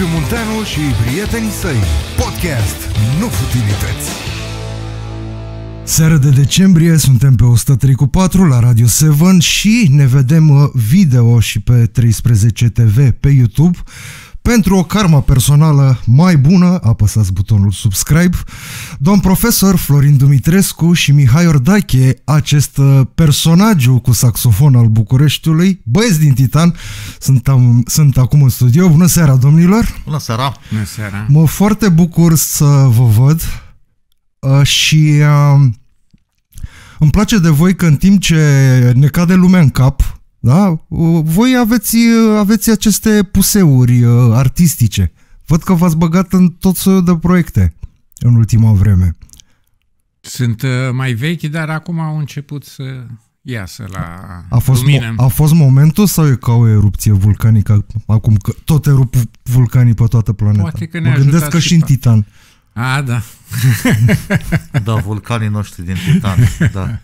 Liviu Munteanu și prietenii săi. Podcast Nu Futilități. Seara de decembrie, suntem pe 103 cu 4 la Radio 7 și ne vedem uh, video și pe 13 TV pe YouTube. Pentru o karma personală mai bună, apăsați butonul subscribe. Domn profesor Florin Dumitrescu și Mihai Ordache, acest uh, personajul cu saxofon al Bucureștiului, băieți din Titan, sunt, am, sunt acum în studio. Bună seara, domnilor! Bună seara! Bună seara! Mă foarte bucur să vă văd uh, și uh, îmi place de voi că în timp ce ne cade lumea în cap, da? Voi aveți, uh, aveți aceste puseuri uh, artistice. Văd că v-ați băgat în tot soiul de proiecte în ultima vreme. Sunt uh, mai vechi, dar acum au început să iasă la a fost, lumină. a fost momentul sau e ca o erupție vulcanică acum că tot erup vulcanii pe toată planeta? Poate că ne mă gândesc că și în Titan. A, da. da, vulcanii noștri din Titan, da.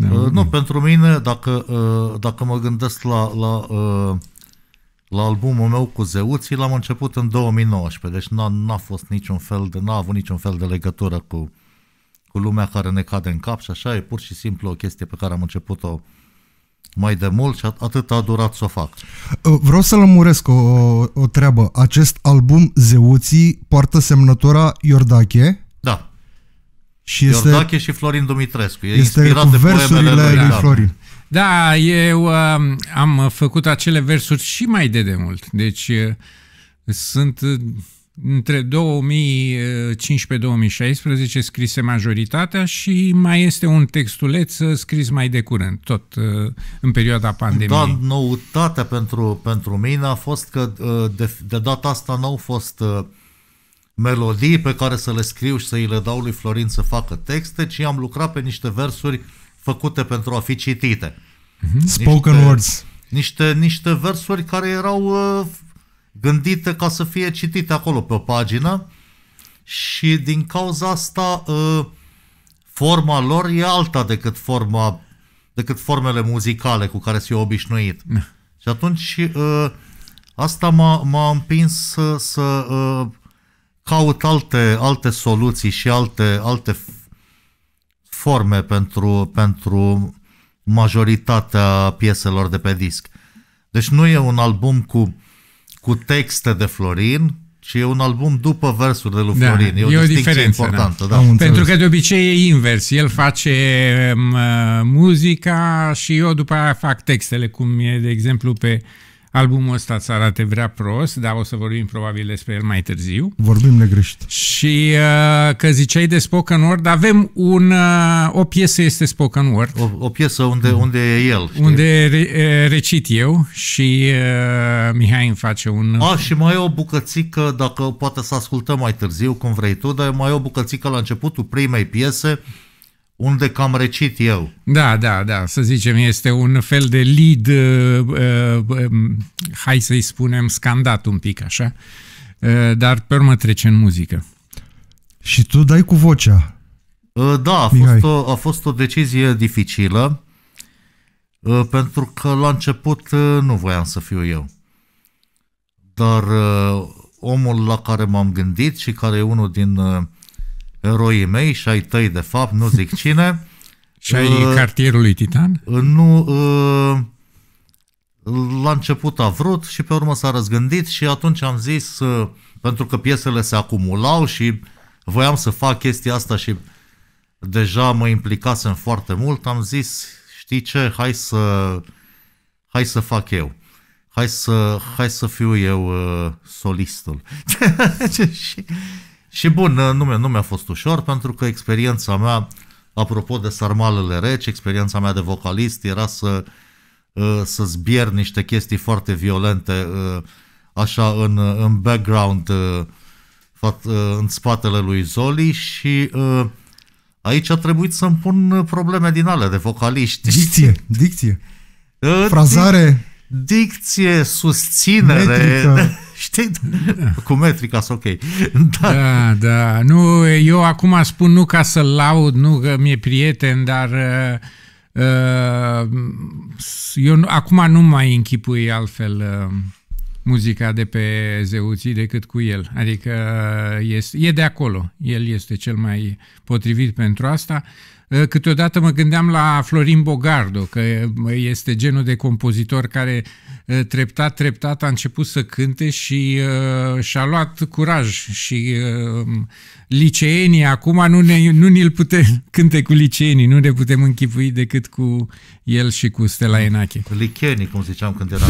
Da, uh, nu, pentru mine, dacă, uh, dacă mă gândesc la, la, uh, la albumul meu cu Zeuții, l-am început în 2019, deci n-a, n-a fost niciun fel de, n-a avut niciun fel de legătură cu, cu lumea care ne cade în cap și așa, e pur și simplu o chestie pe care am început-o mai de mult și atât a durat să o fac. Uh, vreau să lămuresc o, o treabă. Acest album Zeuții poartă semnătura Iordache, și este, Iordache și Florin Dumitrescu. E este cu versurile lui, lui Florin. Da, eu uh, am făcut acele versuri și mai de demult. Deci uh, sunt uh, între 2015-2016 scrise majoritatea și mai este un textuleț scris mai de curând, tot în perioada pandemiei. Da, noutatea pentru, pentru mine a fost că de, de data asta n-au fost melodii pe care să le scriu și să îi le dau lui Florin să facă texte, ci am lucrat pe niște versuri făcute pentru a fi citite. Mm-hmm. Spoken niște, words. Niște, niște versuri care erau uh, gândite ca să fie citite acolo pe o pagină și din cauza asta uh, forma lor e alta decât forma decât formele muzicale cu care s-i obișnuit. Mm. Și atunci uh, asta m-a, m-a împins să, să uh, caut alte, alte soluții și alte, alte forme pentru, pentru majoritatea pieselor de pe disc. Deci nu e un album cu, cu texte de Florin, ci e un album după versuri de lui da, Florin. E o, e o diferență importantă. Da. Da. Pentru că de obicei e invers. El face muzica și eu după aia fac textele, cum e de exemplu pe uh, Albumul ăsta îți arate vrea prost, dar o să vorbim probabil despre el mai târziu. Vorbim negreșit. Și uh, că ziceai de spoken word, avem un, uh, o piesă este spoken word. O, o piesă unde, mm. unde e el. Știi? Unde re, recit eu și uh, Mihai îmi face un... A, și mai e o bucățică, dacă poate să ascultăm mai târziu, cum vrei tu, dar mai e o bucățică la începutul primei piese, unde cam recit eu. Da, da, da, să zicem, este un fel de lead, uh, uh, um, hai să-i spunem, scandat un pic, așa, uh, dar pe urmă trece în muzică. Și tu dai cu vocea. Uh, da, a fost, o, a fost o decizie dificilă, uh, pentru că la început uh, nu voiam să fiu eu. Dar omul la care m-am gândit și care e unul din eroii mei și ai tăi, de fapt, nu zic cine. și ai uh, cartierului Titan? Nu, uh, la început a vrut și pe urmă s-a răzgândit și atunci am zis, uh, pentru că piesele se acumulau și voiam să fac chestia asta și deja mă implicasem foarte mult, am zis, știi ce, hai să, hai să fac eu. Hai să, hai să fiu eu uh, solistul. și, și bun, nu mi-a, nu mi-a fost ușor pentru că experiența mea, apropo de sarmalele reci, experiența mea de vocalist era să, uh, să zbier niște chestii foarte violente uh, așa în, uh, în background în spatele lui Zoli și aici a trebuit să-mi pun probleme din ale de vocaliști. Dicție, dicție, frazare... Dicție, susținere... Metrică știi? Da. Cu metrica sunt ok. Da. da, da. Nu, eu acum spun nu ca să-l laud, nu că mi-e prieten, dar uh, uh eu acum nu mai închipui altfel uh, muzica de pe Zeuții decât cu el. Adică uh, este, e de acolo. El este cel mai potrivit pentru asta. Uh, Eh, câteodată mă gândeam la Florin Bogardo, că este genul de compozitor care eh, treptat, treptat a început să cânte și uh, și-a luat curaj și uh, liceenii acum nu, ne, nu ni-l putem cânte cu liceenii, nu ne putem închipui decât cu el și cu Stella Enache. Cu liceenii, cum ziceam când era.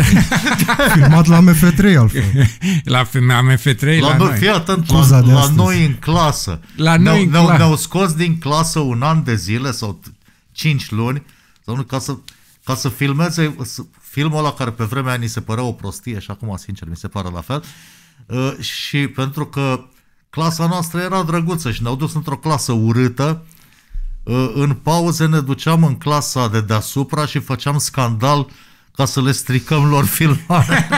Filmat la MF3, altfel. La, la MF3, la, la noi. Fii atent, la, la, la noi în clasă. La noi ne, în clasă. ne-au scos din clasă un an de zile sau cinci luni, nu ca să, ca să filmeze filmul ăla care pe vremea ni se părea o prostie și acum, sincer, mi se pare la fel. Uh, și pentru că Clasa noastră era drăguță și ne-au dus într-o clasă urâtă. În pauze ne duceam în clasa de deasupra și făceam scandal uh, ca să le stricăm lor filmare.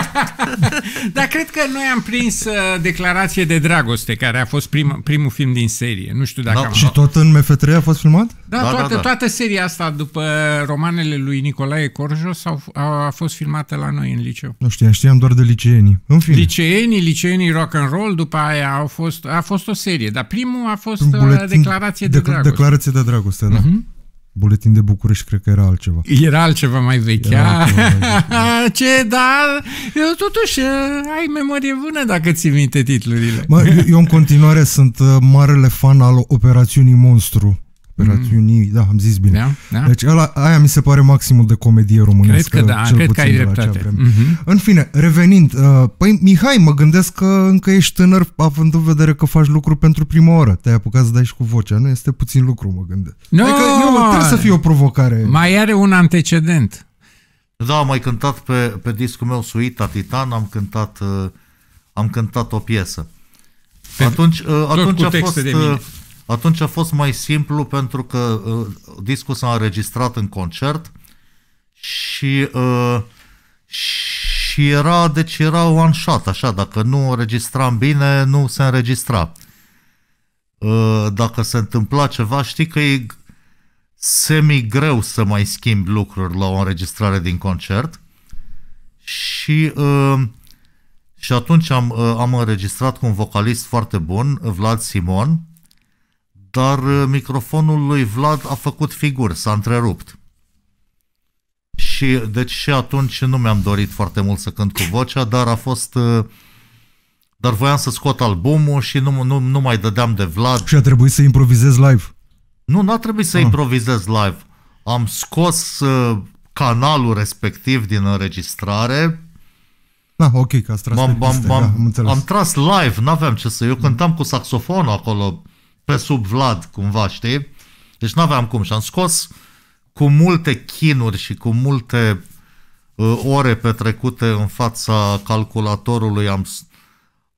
Dar cred că noi am prins uh, Declarație de Dragoste, care a fost prim, primul film din serie. Nu știu dacă da, am... Și tot în MF3 a fost filmat? Da, da, toată, da, da. toată seria asta, după uh, romanele lui Nicolae Corjo, a, a fost filmată la noi în liceu. Nu știam, știam doar de liceenii. În fine. Liceenii, liceenii rock and roll, după aia au fost, a fost o serie. Dar primul a fost uh, Declarație de, de Dragoste. Declarație de Dragoste, da. Uh-huh. Buletin de București, cred că era altceva. Era altceva mai vechi. Era altceva mai vechi. Da. Ce, da, eu totuși uh, ai memorie bună dacă ți minte titlurile. Mă, eu, eu în continuare sunt uh, marele fan al Operațiunii Monstru operațiunii, mm mm-hmm. da, am zis bine. Da? Da? Deci ăla, aia mi se pare maximul de comedie românească. Cred că da, cel cred puțin că ai dreptate. Mm-hmm. În fine, revenind, uh, păi Mihai, mă gândesc că încă ești tânăr, având în vedere că faci lucru pentru prima oară. Te-ai apucat să dai și cu vocea, nu? Este puțin lucru, mă gândesc. No! Adică nu, trebuie să fie o provocare. Mai are un antecedent. Da, am mai cântat pe, pe discul meu Suita Titan, am cântat, uh, am cântat o piesă. Pentru, atunci uh, atunci a fost... De mine. Uh, atunci a fost mai simplu pentru că uh, discul s-a înregistrat în concert și, uh, și era, deci era one shot, așa, dacă nu înregistram bine, nu se înregistra. Uh, dacă se întâmpla ceva, știi că e semi-greu să mai schimbi lucruri la o înregistrare din concert și uh, și atunci am, uh, am înregistrat cu un vocalist foarte bun, Vlad Simon, dar uh, microfonul lui Vlad a făcut figur, s-a întrerupt. Și deci și atunci nu mi-am dorit foarte mult să cânt cu vocea, dar a fost uh, dar voiam să scot albumul și nu, nu, nu mai dădeam de Vlad. Și a trebuit să improvizez live. Nu, n-a trebuit să ah. improvizez live. Am scos uh, canalul respectiv din înregistrare. Ah, ok, că ați tras am, am, am, da, am, am tras live, n-aveam ce să... Eu cântam cu saxofonul acolo pe sub Vlad, cumva, știi? Deci nu aveam cum și am scos cu multe chinuri și cu multe uh, ore petrecute în fața calculatorului, am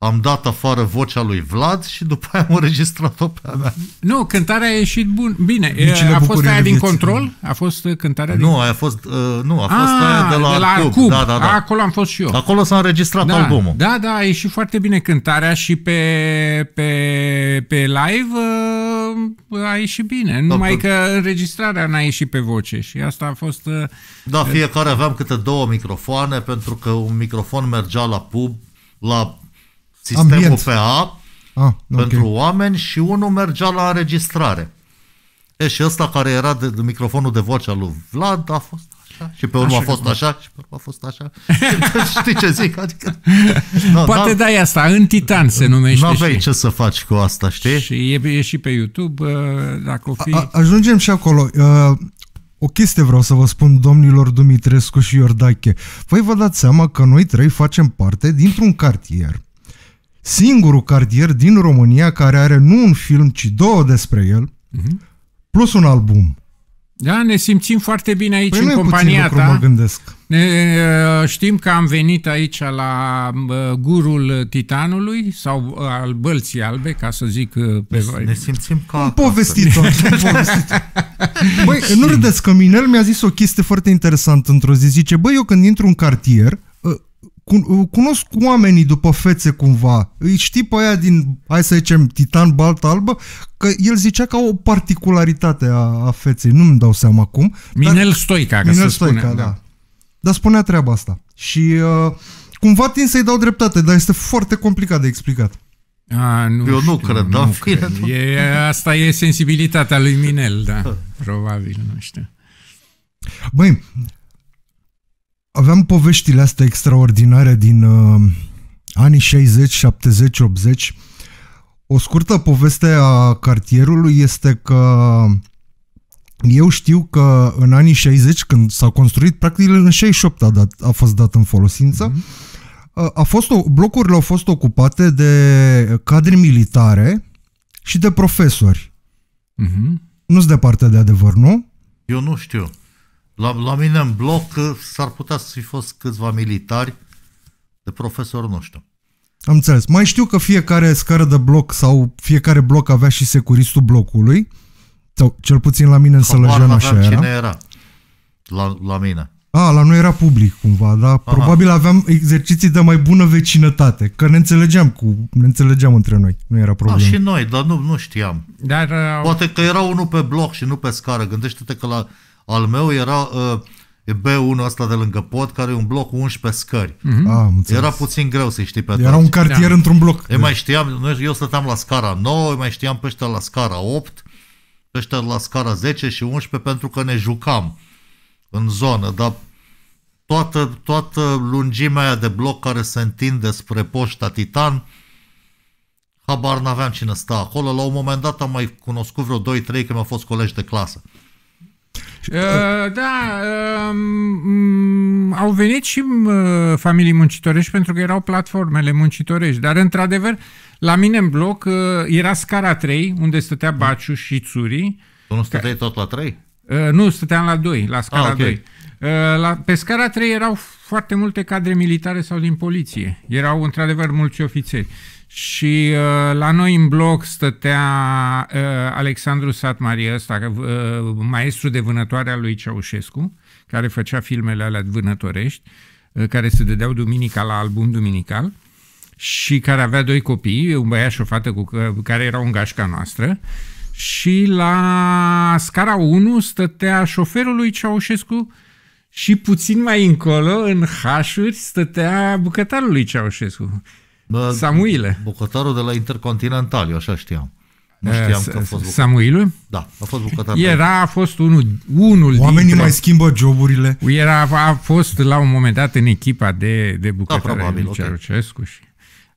am dat afară vocea lui Vlad și după aia am înregistrat-o pe a mea. Nu, cântarea a ieșit bun. bine. Micile a fost aia din control? A fost uh, cântarea din... Nu, a fost, uh, nu, a fost a, ah, aia de la, de la Arcub. Arcub. Da, da, da. Acolo am fost și eu. Acolo s-a înregistrat da, albumul. Da, da, a ieșit foarte bine cântarea și pe, pe, pe live uh, a ieșit bine. Da, Numai pe... că înregistrarea n-a ieșit pe voce și asta a fost... Uh, da, fiecare aveam câte două microfoane pentru că un microfon mergea la pub, la sistemul Ambient. PA ah, okay. pentru oameni și unul mergea la înregistrare. E, și ăsta care era de, de microfonul de voce al lui Vlad a fost așa și pe urmă așa a fost așa și pe urmă a fost așa. Știi ce zic? Adică, no, Poate dai asta, în Titan se numește. Nu aveai ce să faci cu asta, știi? Și e, e și pe YouTube, uh, dacă o fi... A, ajungem și acolo. Uh, o chestie vreau să vă spun domnilor Dumitrescu și Iordache. Voi vă dați seama că noi trei facem parte dintr-un cartier singurul cartier din România care are nu un film, ci două despre el, mm-hmm. plus un album. Da, ne simțim foarte bine aici păi în compania ta. Mă gândesc. Ne, uh, știm că am venit aici la uh, Gurul Titanului sau uh, al Bălții Albe, ca să zic pe Ne, ne simțim ca un povestitor. un povestitor. Băi, nu râdeți că Minel mi-a zis o chestie foarte interesantă într-o zi. Zice, băi, eu când intru în cartier, cunosc oamenii după fețe cumva. Îi știi pe aia din, hai să zicem, Titan Balta Albă, că el zicea au o particularitate a, a feței. Nu-mi dau seama cum. Minel dar, Stoica, că Minel să Stoica, spune, da. da. Dar spunea treaba asta. Și uh, cumva tin să-i dau dreptate, dar este foarte complicat de explicat. A, nu Eu știu, nu cred, nu da, cred. Da. E, asta e sensibilitatea lui Minel, da. Probabil, nu știu. Băi, aveam poveștile astea extraordinare din uh, anii 60, 70, 80. O scurtă poveste a cartierului este că eu știu că în anii 60, când s-a construit, practic în 68 a, dat, a fost dat în folosință, mm-hmm. a fost, blocurile au fost ocupate de cadre militare și de profesori. Mm-hmm. Nu-s departe de adevăr, nu? Eu nu știu. La, la mine în bloc s-ar putea să fi fost câțiva militari de profesor nu știu. Am înțeles. Mai știu că fiecare scară de bloc sau fiecare bloc avea și securistul blocului, sau cel puțin la mine în Sălăjean așa era. cine era la, la mine. A, la noi era public cumva, dar Aha. probabil aveam exerciții de mai bună vecinătate, că ne înțelegeam cu, ne înțelegeam între noi, nu era da, problemă. Da, și noi, dar nu, nu știam. Dar, uh... Poate că era unul pe bloc și nu pe scară, gândește-te că la, al meu era uh, B1 ăsta de lângă pod, care e un bloc cu 11 scări. Mm-hmm. Ah, era puțin greu să-i știi pe toți. Era un cartier da. într-un bloc. Eu mai știam, eu stăteam la scara 9, eu mai știam pe ăștia la scara 8, pe ăștia la scara 10 și 11 pentru că ne jucam în zonă, dar toată, toată lungimea aia de bloc care se întinde spre poșta Titan, habar n-aveam cine sta acolo. La un moment dat am mai cunoscut vreo 2-3 că mi-au fost colegi de clasă. Uh, da, uh, au venit și uh, familii muncitorești pentru că erau platformele muncitorești, dar într-adevăr, la mine în bloc uh, era scara 3, unde stătea mm. Baciu și Țurii. Tu nu stăteai tot la 3? Uh, Nu, stăteam la 2, la scara ah, okay. 2. Uh, la, pe scara 3 erau foarte multe cadre militare sau din poliție. Erau într-adevăr mulți ofițeri. Și uh, la noi în bloc stătea uh, Alexandru Satmarie ăsta, uh, maestru de vânătoare al lui Ceaușescu, care făcea filmele alea vânătorești, uh, care se dădeau duminica la album duminical și care avea doi copii, un băiat și o fată cu, uh, care erau în gașca noastră. Și la scara 1 stătea șoferul lui Ceaușescu și puțin mai încolo, în hașuri, stătea bucătarul lui Ceaușescu. Samuile. Bucătarul de la Intercontinental, eu așa știam. Nu eh, știam că a fost Samuilu? Da, a fost bucătar. Era, a fost unul, unul Oamenii dintre... mai schimbă joburile. Era, a fost la un moment dat în echipa de, de da, bucătare da, probabil, okay. Ceaușescu și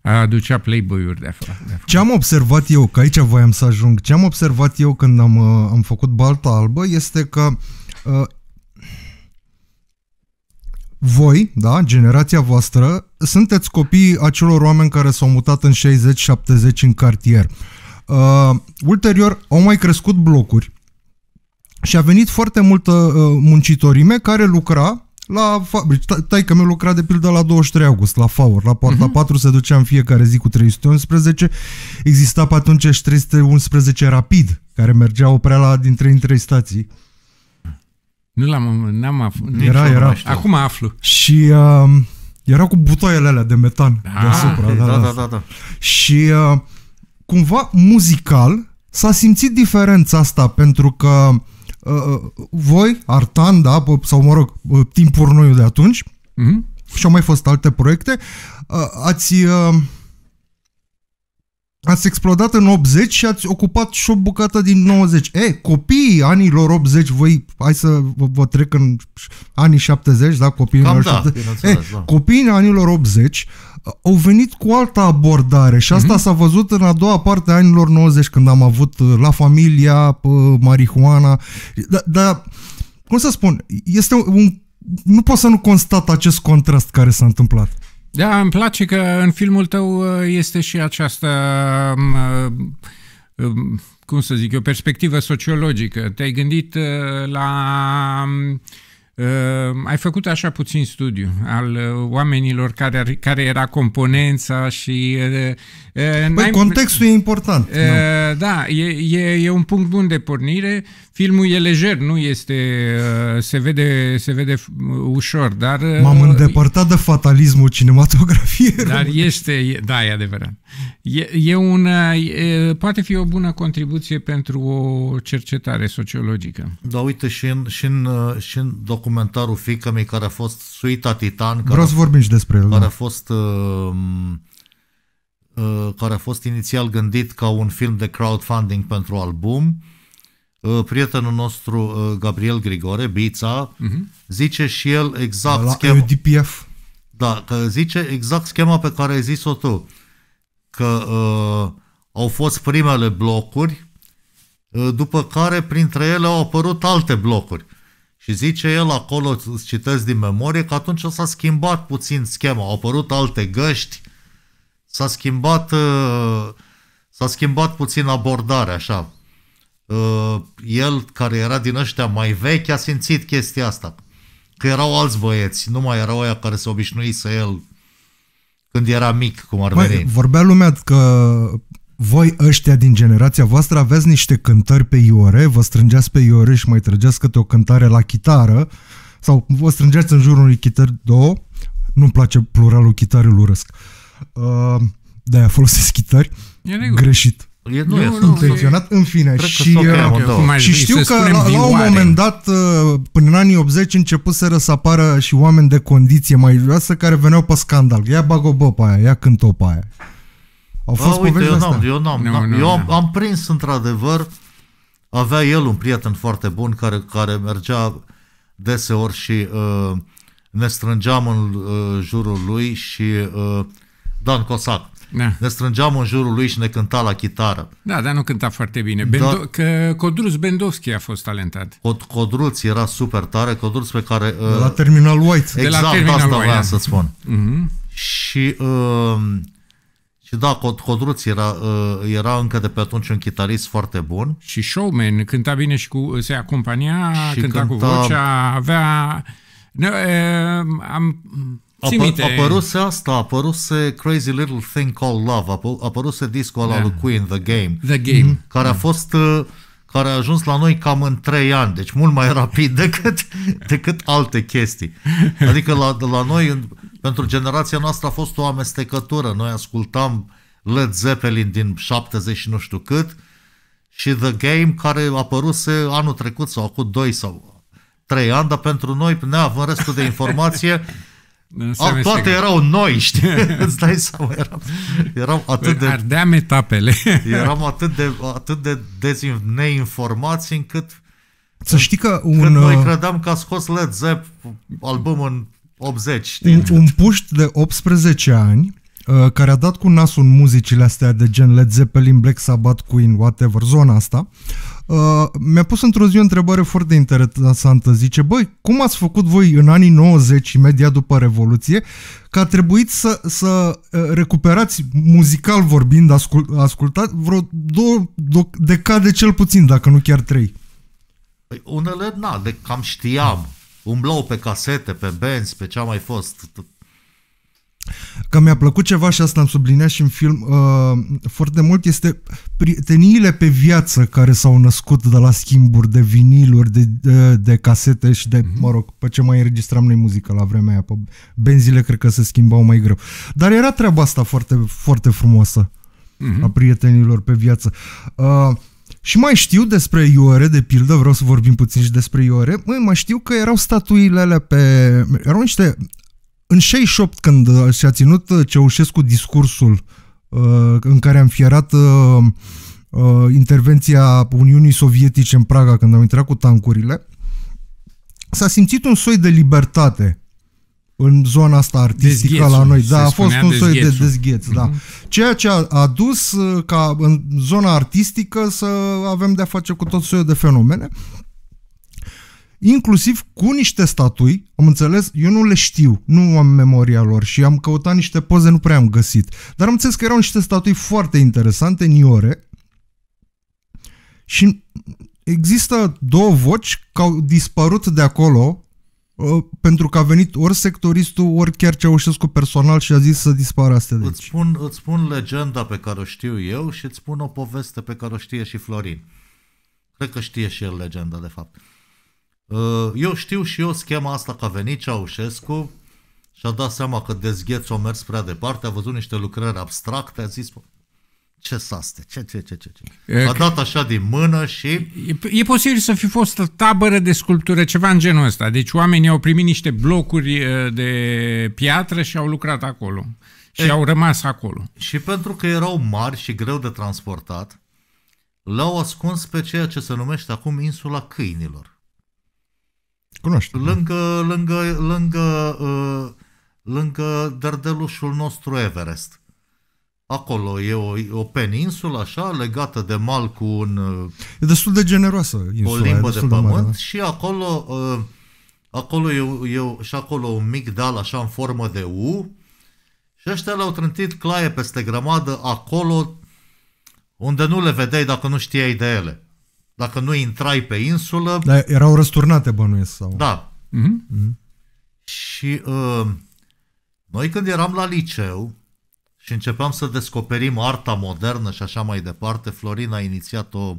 aducea playboy-uri de afară. Ce am observat eu, că aici voiam să ajung, ce am observat eu când am, uh, am făcut Balta Albă este că uh, voi, da, generația voastră, sunteți copii acelor oameni care s-au mutat în 60-70 în cartier. Uh, ulterior au mai crescut blocuri și a venit foarte multă uh, muncitorime care lucra la fabrici. Taică meu lucra de pildă la 23 august, la Faur, la poarta mhm. uh-huh. 4, se ducea în fiecare zi cu 311. Exista pe atunci și 311 rapid, care mergea oprea la din 3 în 3 stații. Nu l-am, n-am aflat. Era, era. Acum aflu. Și uh, era cu butoaiele alea de metan ah, deasupra. Da, da, da, da, da. Și uh, cumva muzical s-a simțit diferența asta pentru că uh, voi, Artan, da, sau mă rog, timpul noi de atunci, mm-hmm. și au mai fost alte proiecte, uh, ați... Uh, ați explodat în 80 și ați ocupat și o bucată din 90. E, copiii anilor 80, voi, hai să vă, vă trec în anii 70, da, copiii anilor da, 70. E, da. copiii anilor 80 uh, au venit cu alta abordare și asta mm-hmm. s-a văzut în a doua parte a anilor 90, când am avut uh, La Familia, Marihuana, da, dar, da, cum să spun, este un nu pot să nu constat acest contrast care s-a întâmplat. Da, îmi place că în filmul tău uh, este și această, um, uh, um, cum să zic, o perspectivă sociologică. Te-ai gândit uh, la... Um, ai făcut așa puțin studiu al oamenilor care, care era componența și Păi contextul e important. E, da, e, e, e un punct bun de pornire. Filmul e lejer, nu este... Uh, se vede, se vede ușor, dar... Uh, M-am îndepărtat de fatalismul cinematografiei Dar române. este... Da, e adevărat. E, e un... Uh, e, poate fi o bună contribuție pentru o cercetare sociologică. Da, uite, și în, și în, și în documentarul fică mei care a fost Suita Titan... Vreau să vorbim și despre el. Care da. a fost... Uh, Uh, care a fost inițial gândit ca un film de crowdfunding pentru album, uh, prietenul nostru uh, Gabriel Grigore, Bița, uh-huh. zice și el exact la schema... UDPF. Da, că zice exact schema pe care ai zis-o tu. Că uh, au fost primele blocuri, după care printre ele au apărut alte blocuri. Și zice el acolo, îți citesc din memorie, că atunci s-a schimbat puțin schema, au apărut alte găști, uh, s-a schimbat, uh, s-a schimbat puțin abordarea, așa. Uh, el, care era din ăștia mai vechi, a simțit chestia asta. Că erau alți băieți, nu mai erau aia care se obișnuise el când era mic, cum ar Băi, veni. Vorbea lumea că voi ăștia din generația voastră aveți niște cântări pe iore, vă strângeați pe iore și mai trăgeați câte o cântare la chitară sau vă strângeați în jurul unui chitar două, nu-mi place pluralul chitarelor urăsc. Uh, uh, de-aia folosesc chitări. E greșit. E, nu, nu, e nu, intenționat, nu, în fine. Și, okay, uh, okay, și știu că la, la un moment dat, uh, până în anii 80, începuseră să apară și oameni de condiție mai joasă care veneau pe scandal. Ia bag o bă pe aia, ia cânt o pe aia. Au fost A, uite, eu n-am, eu n-am, nu, n-am. Nu, eu am, am prins într-adevăr, avea el un prieten foarte bun care, care mergea deseori și uh, ne strângeam în uh, jurul lui și uh, Dan Cosac. Da. Ne strângeam în jurul lui și ne cânta la chitară. Da, dar nu cânta foarte bine. Bendo- da. că Codruț Bendovski a fost talentat. Cod- Codruț era super tare, Codruț pe care... Uh, de la Terminal White. Exact, de la exact, Terminal asta White, vreau da. să spun. Uh-huh. Și, uh, și da, Cod- Codruț era, uh, era încă de pe atunci un chitarist foarte bun. Și showman, cânta bine și cu, se acompania, și cânta, cânta cu vocea, avea... Ne, uh, am Apă, Apăruse asta, apăruse Crazy Little Thing Called Love, apă, apăruse discul ăla yeah. Da. lui Queen, The Game, The Game. Mm-hmm. care yeah. a da. fost uh, care a ajuns la noi cam în 3 ani, deci mult mai rapid decât, decât alte chestii. Adică la, la noi, pentru generația noastră a fost o amestecătură. Noi ascultam Led Zeppelin din 70 și nu știu cât și The Game care apăruse anul trecut sau acum 2 sau 3 ani, dar pentru noi, neavând restul de informație, au, ah, toate erau noi, știi? Îți dai seama, eram, eram păi, atât de... Ardeam etapele. eram atât de, atât de dezin, neinformați încât... Să știi că un... Când noi uh, credeam că a scos Led Zepp album în 80, știi? Un, un puști de 18 ani uh, care a dat cu nasul în muzicile astea de gen Led Zeppelin, Black Sabbath, Queen, whatever, zona asta, Uh, mi-a pus într-o zi o întrebare foarte interesantă. Zice, băi, cum ați făcut voi în anii 90, imediat după Revoluție, că a trebuit să, să uh, recuperați, muzical vorbind, ascult, ascultat vreo două do- decade cel puțin, dacă nu chiar trei? Păi unele, na, le cam știam. Umblau pe casete, pe benzi, pe ce a mai fost Că mi-a plăcut ceva și asta am subliniat și în film uh, foarte mult este prieteniile pe viață care s-au născut de la schimburi de viniluri, de, de, de casete și de, mhm. mă rog, pe ce mai înregistram noi muzică la vremea aia, pe benzile cred că se schimbau mai greu. Dar era treaba asta foarte, foarte frumoasă mm-hmm. a prietenilor pe viață. Uh, și mai știu despre Iore, de pildă, vreau să vorbim puțin și despre Iore, mai știu că erau statuile alea pe... erau niște în 68, când uh, și-a ținut uh, Ceaușescu discursul uh, în care am înfierat intervenția Uniunii Sovietice în Praga când au intrat cu tancurile, s-a simțit un soi de libertate în zona asta artistică dezghețul, la noi. Da, a fost un soi dezghețul. de dezgheț, da. Mm-hmm. Ceea ce a adus ca în zona artistică să avem de-a face cu tot soiul de fenomene inclusiv cu niște statui, am înțeles, eu nu le știu, nu am memoria lor și am căutat niște poze, nu prea am găsit, dar am înțeles că erau niște statui foarte interesante, niore, și există două voci că au dispărut de acolo ă, pentru că a venit ori sectoristul, ori chiar Ceaușescu personal și a zis să dispară astea de aici. Îți spun, îți spun legenda pe care o știu eu și îți spun o poveste pe care o știe și Florin. Cred că știe și el legenda, de fapt. Uh, Uh, eu știu și eu schema asta că a venit Ceaușescu și-a dat seama că dezgheț o mers prea departe, a văzut niște lucrări abstracte, a zis, ce saste, ce, ce, ce, ce, ce. A dat așa din mână și... E, e posibil să fi fost o tabără de sculptură, ceva în genul ăsta. Deci oamenii au primit niște blocuri uh, de piatră și au lucrat acolo. Și e, au rămas acolo. Și pentru că erau mari și greu de transportat, l-au ascuns pe ceea ce se numește acum insula câinilor. Cunoaște. Lângă, lângă, lângă, uh, lângă dărdelușul nostru Everest. Acolo e o, o peninsulă așa, legată de mal cu un... Uh, e destul de generoasă insula. O limbă de, pământ de mare, da? și acolo... Uh, acolo e, e și acolo un mic dal așa în formă de U și ăștia le-au trântit claie peste grămadă acolo unde nu le vedeai dacă nu știai de ele. Dacă nu intrai pe insulă... Dar erau răsturnate bănuiesc sau... Da. Mm-hmm. Și uh, noi când eram la liceu și începeam să descoperim arta modernă și așa mai departe, Florin a inițiat o,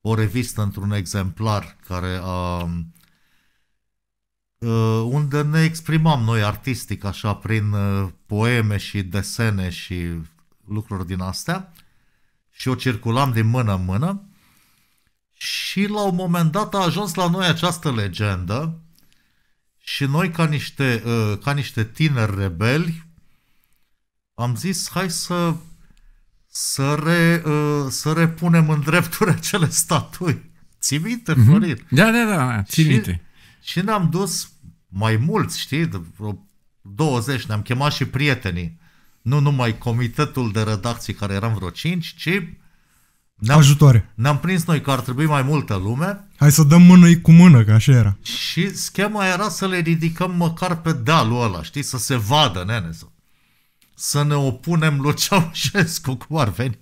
o revistă într-un exemplar care a... Uh, unde ne exprimam noi artistic așa prin uh, poeme și desene și lucruri din astea și o circulam din mână în mână și la un moment dat a ajuns la noi această legendă și noi ca niște, uh, ca niște tineri rebeli am zis hai să să, re, uh, să repunem în drepturi acele statui. Ții minte, mhm. Florin? Mm-hmm. Da, da, da, ții Și, și ne-am dus mai mulți, știi, 20, ne-am chemat și prietenii. Nu numai comitetul de redacții care eram vreo 5, ci ne-am, ajutoare. Ne-am prins noi că ar trebui mai multă lume. Hai să dăm mână cu mână, că așa era. Și schema era să le ridicăm măcar pe dealul ăla, știi, să se vadă, nene, să, să ne opunem lui Ceaușescu, cum ar veni.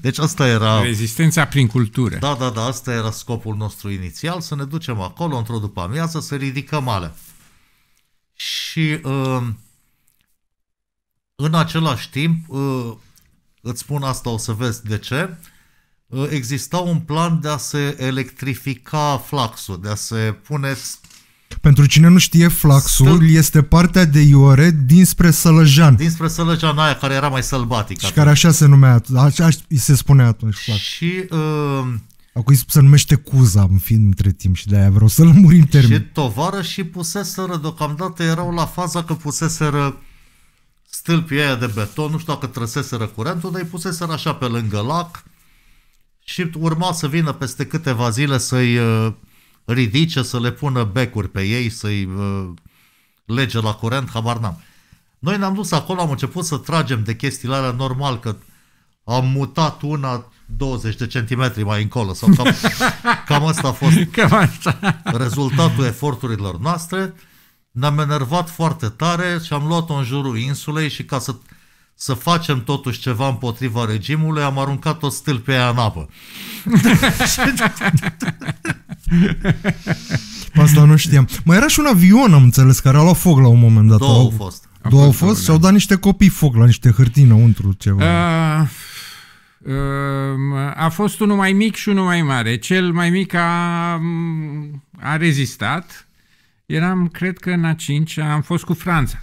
Deci asta era... Rezistența prin cultură. Da, da, da, asta era scopul nostru inițial, să ne ducem acolo într-o după amiază, să ridicăm ale. Și uh, în același timp, uh, îți spun asta, o să vezi de ce, Uh, exista un plan de a se electrifica flaxul, de a se pune pentru cine nu știe, flaxul Stă... este partea de iore dinspre Sălăjan. Dinspre Sălăjan aia care era mai sălbatică. Și atunci. care așa se numea, așa se spune atunci. Flax. Și... Uh... Acum se numește Cuza în fiind între timp și de-aia vreau să-l muri în termen. Și tovară și puseseră, deocamdată erau la faza că puseseră stâlpii aia de beton, nu știu dacă trăseseră curentul, dar îi puseseră așa pe lângă lac și urma să vină peste câteva zile să-i uh, ridice, să le pună becuri pe ei, să-i uh, lege la curent, habar n-am. Noi ne-am dus acolo, am început să tragem de chestiile alea normal, că am mutat una 20 de centimetri mai încolo. Sau cam, cam asta a fost cam asta. rezultatul eforturilor noastre. Ne-am enervat foarte tare și am luat-o în jurul insulei și ca să să facem totuși ceva împotriva regimului, am aruncat o stâlpe aia în apă. asta nu știam. Mai era și un avion, am înțeles, care a luat foc la un moment dat. Două au fost. Două au fost și au dat niște copii foc la niște hârtii înăuntru, ceva. A, ah, um, a fost unul mai mic și unul mai mare. Cel mai mic a, a rezistat. Eram, cred că în A5, am fost cu Franța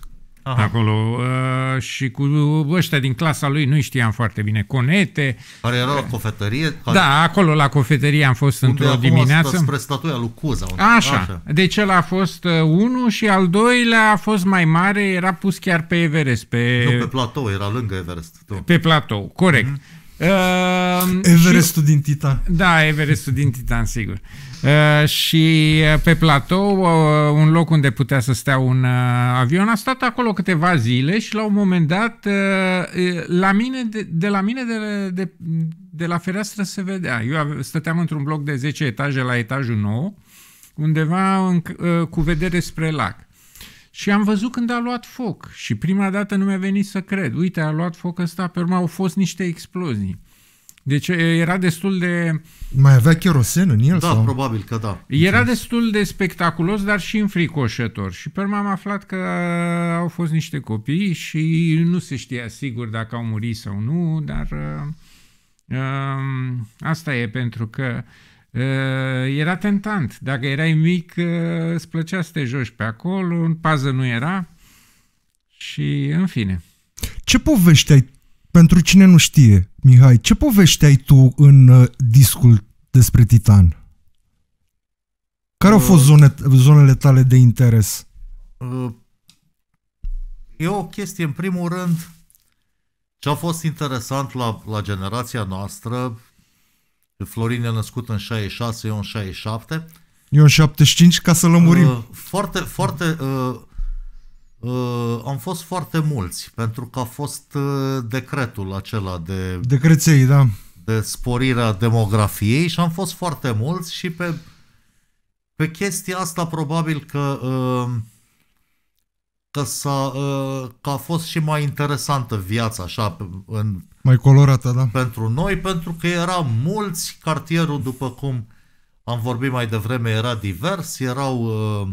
Aha. acolo uh, și cu ăștia din clasa lui nu știam foarte bine, Conete. Care era la cofetărie? Care... Da, acolo la cofetărie am fost într-o dimineață. spre statuia lui Cuza. Așa. așa. Deci el a fost uh, unul și al doilea a fost mai mare, era pus chiar pe Everest. Pe... Nu, pe platou, era lângă Everest. Tu. Pe platou, corect. Mm-hmm. Uh, Everestul și, din Titan. Da, Everestul din Titan, sigur. Uh, și eh, pe platou, uh, un loc unde putea să stea un uh, avion, a stat acolo câteva zile și la un moment dat, uh, la mine, de, de la mine, de, de, de la fereastră se vedea. Eu stăteam într-un bloc de 10 etaje la etajul 9, undeva în, uh, cu vedere spre lac. Și am văzut când a luat foc și prima dată nu mi-a venit să cred. Uite, a luat foc ăsta, pe urmă au fost niște explozii. Deci era destul de... Mai avea cherosen în el? Da, sau? probabil că da. Era destul de spectaculos, dar și înfricoșător. Și pe urmă am aflat că au fost niște copii și nu se știa sigur dacă au murit sau nu, dar uh, um, asta e pentru că uh, Eh, era tentant. Dacă erai mic, eh, îți plăcea să te joci pe acolo, în pază nu era și în fine. Ce povești ai, pentru cine nu știe, Mihai, ce povești ai tu în eh, discul despre Titan? Care au fost uh. zone, zonele tale de interes? Uh, e o chestie, în primul rând, ce a fost interesant la, la generația noastră Florin e născut în 66, eu în 67. Eu în 75 ca să lămurim. Uh, foarte, foarte... Uh, Uh, am fost foarte mulți, pentru că a fost uh, decretul acela de... Decreței, da. De sporirea demografiei și am fost foarte mulți și pe, pe chestia asta probabil că uh, că, s-a, ă, că a fost și mai interesantă viața așa în, mai colorată, da? pentru noi, pentru că era mulți, cartierul după cum am vorbit mai devreme era divers, erau uh,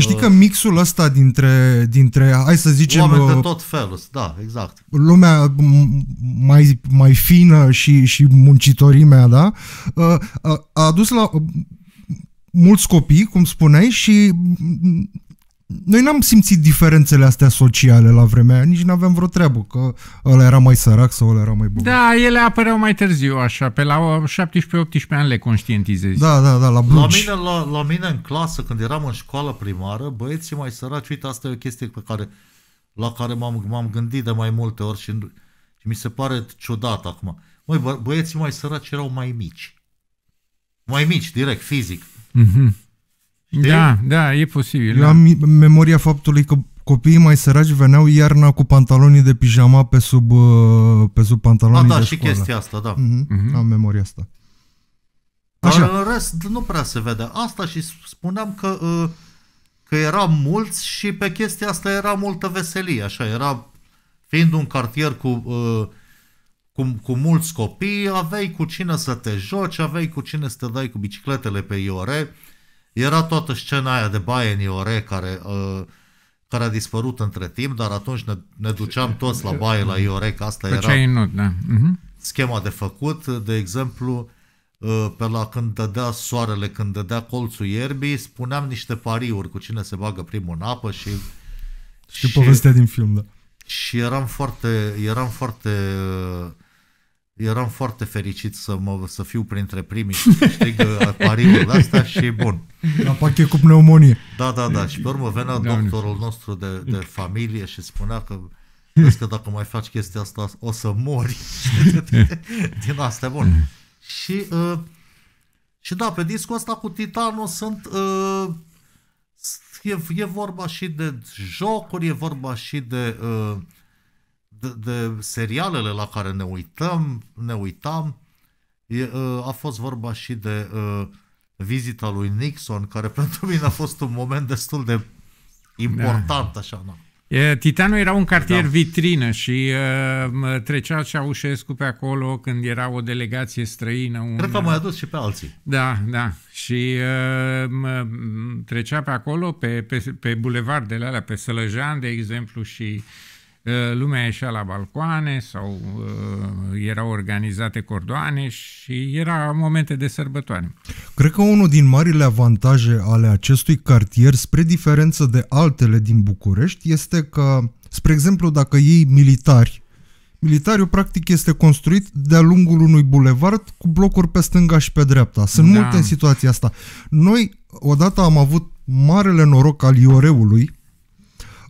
Știi ă, că mixul ăsta dintre, dintre, hai să zicem... Oameni de tot felul, da, exact. Lumea mai, mai fină și, și muncitorimea, da? A, a adus la mulți copii, cum spuneai, și noi n-am simțit diferențele astea sociale la vremea aia, nici n-aveam vreo treabă, că ăla era mai sărac sau ăla era mai bun. Da, ele apăreau mai târziu, așa, pe la 17-18 ani le conștientizezi. Da, da, da, la blugi. La mine, la, la mine în clasă, când eram în școală primară, băieții mai săraci, uite, asta e o chestie pe care, la care m-am, m-am gândit de mai multe ori și, și mi se pare ciudat acum. Măi, bă, băieții mai săraci erau mai mici. Mai mici, direct, fizic. Mhm. Știi? Da, da, e posibil. Eu da. am memoria faptului că copiii mai săraci veneau iarna cu pantalonii de pijama pe sub, uh, pe sub pantalonii A, da, de și școală. chestia asta, da. Mm-hmm. Mm-hmm. Am memoria asta. Așa. Dar în rest nu prea se vede asta și spuneam că, uh, că era mulți și pe chestia asta era multă veselie, așa, era fiind un cartier cu, uh, cu, cu mulți copii, aveai cu cine să te joci, aveai cu cine să te dai cu bicicletele pe iore, era toată scena aia de baie în Iore care, uh, care a dispărut între timp, dar atunci ne, ne duceam toți la baie la Iore, că asta Făceai era inut, da. uh-huh. schema de făcut. De exemplu, uh, pe la când dădea soarele, când dădea colțul ierbii, spuneam niște pariuri cu cine se bagă primul în apă și... Și, și povestea din film, da. Și eram foarte, eram foarte uh, eram foarte fericit să, mă, să fiu printre primii și să câștig pariul uh, ăsta și e bun. La pachet cu pneumonie. Da, da, da. Și pe urmă venea da, doctorul nostru de, de familie și spunea că vezi că dacă mai faci chestia asta o să mori. Din asta, bun. Și, uh, și da, pe discul ăsta cu Titanul sunt... Uh, e, e vorba și de jocuri, e vorba și de... Uh, de serialele la care ne uităm, ne uitam, e, a fost vorba și de e, vizita lui Nixon, care pentru mine a fost un moment destul de important, da. așa, nu? Da. Titanul era un cartier da. vitrină și uh, trecea Ceaușescu pe acolo când era o delegație străină. Un... Cred că mai adus și pe alții. Da, da. Și uh, trecea pe acolo, pe, pe, pe bulevardele alea, pe Sălăjean, de exemplu, și lumea ieșea la balcoane sau uh, erau organizate cordoane și era momente de sărbătoare. Cred că unul din marile avantaje ale acestui cartier, spre diferență de altele din București, este că, spre exemplu, dacă iei militari, militariul practic este construit de-a lungul unui bulevard cu blocuri pe stânga și pe dreapta. Sunt da. multe în situația asta. Noi, odată am avut marele noroc al Ioreului,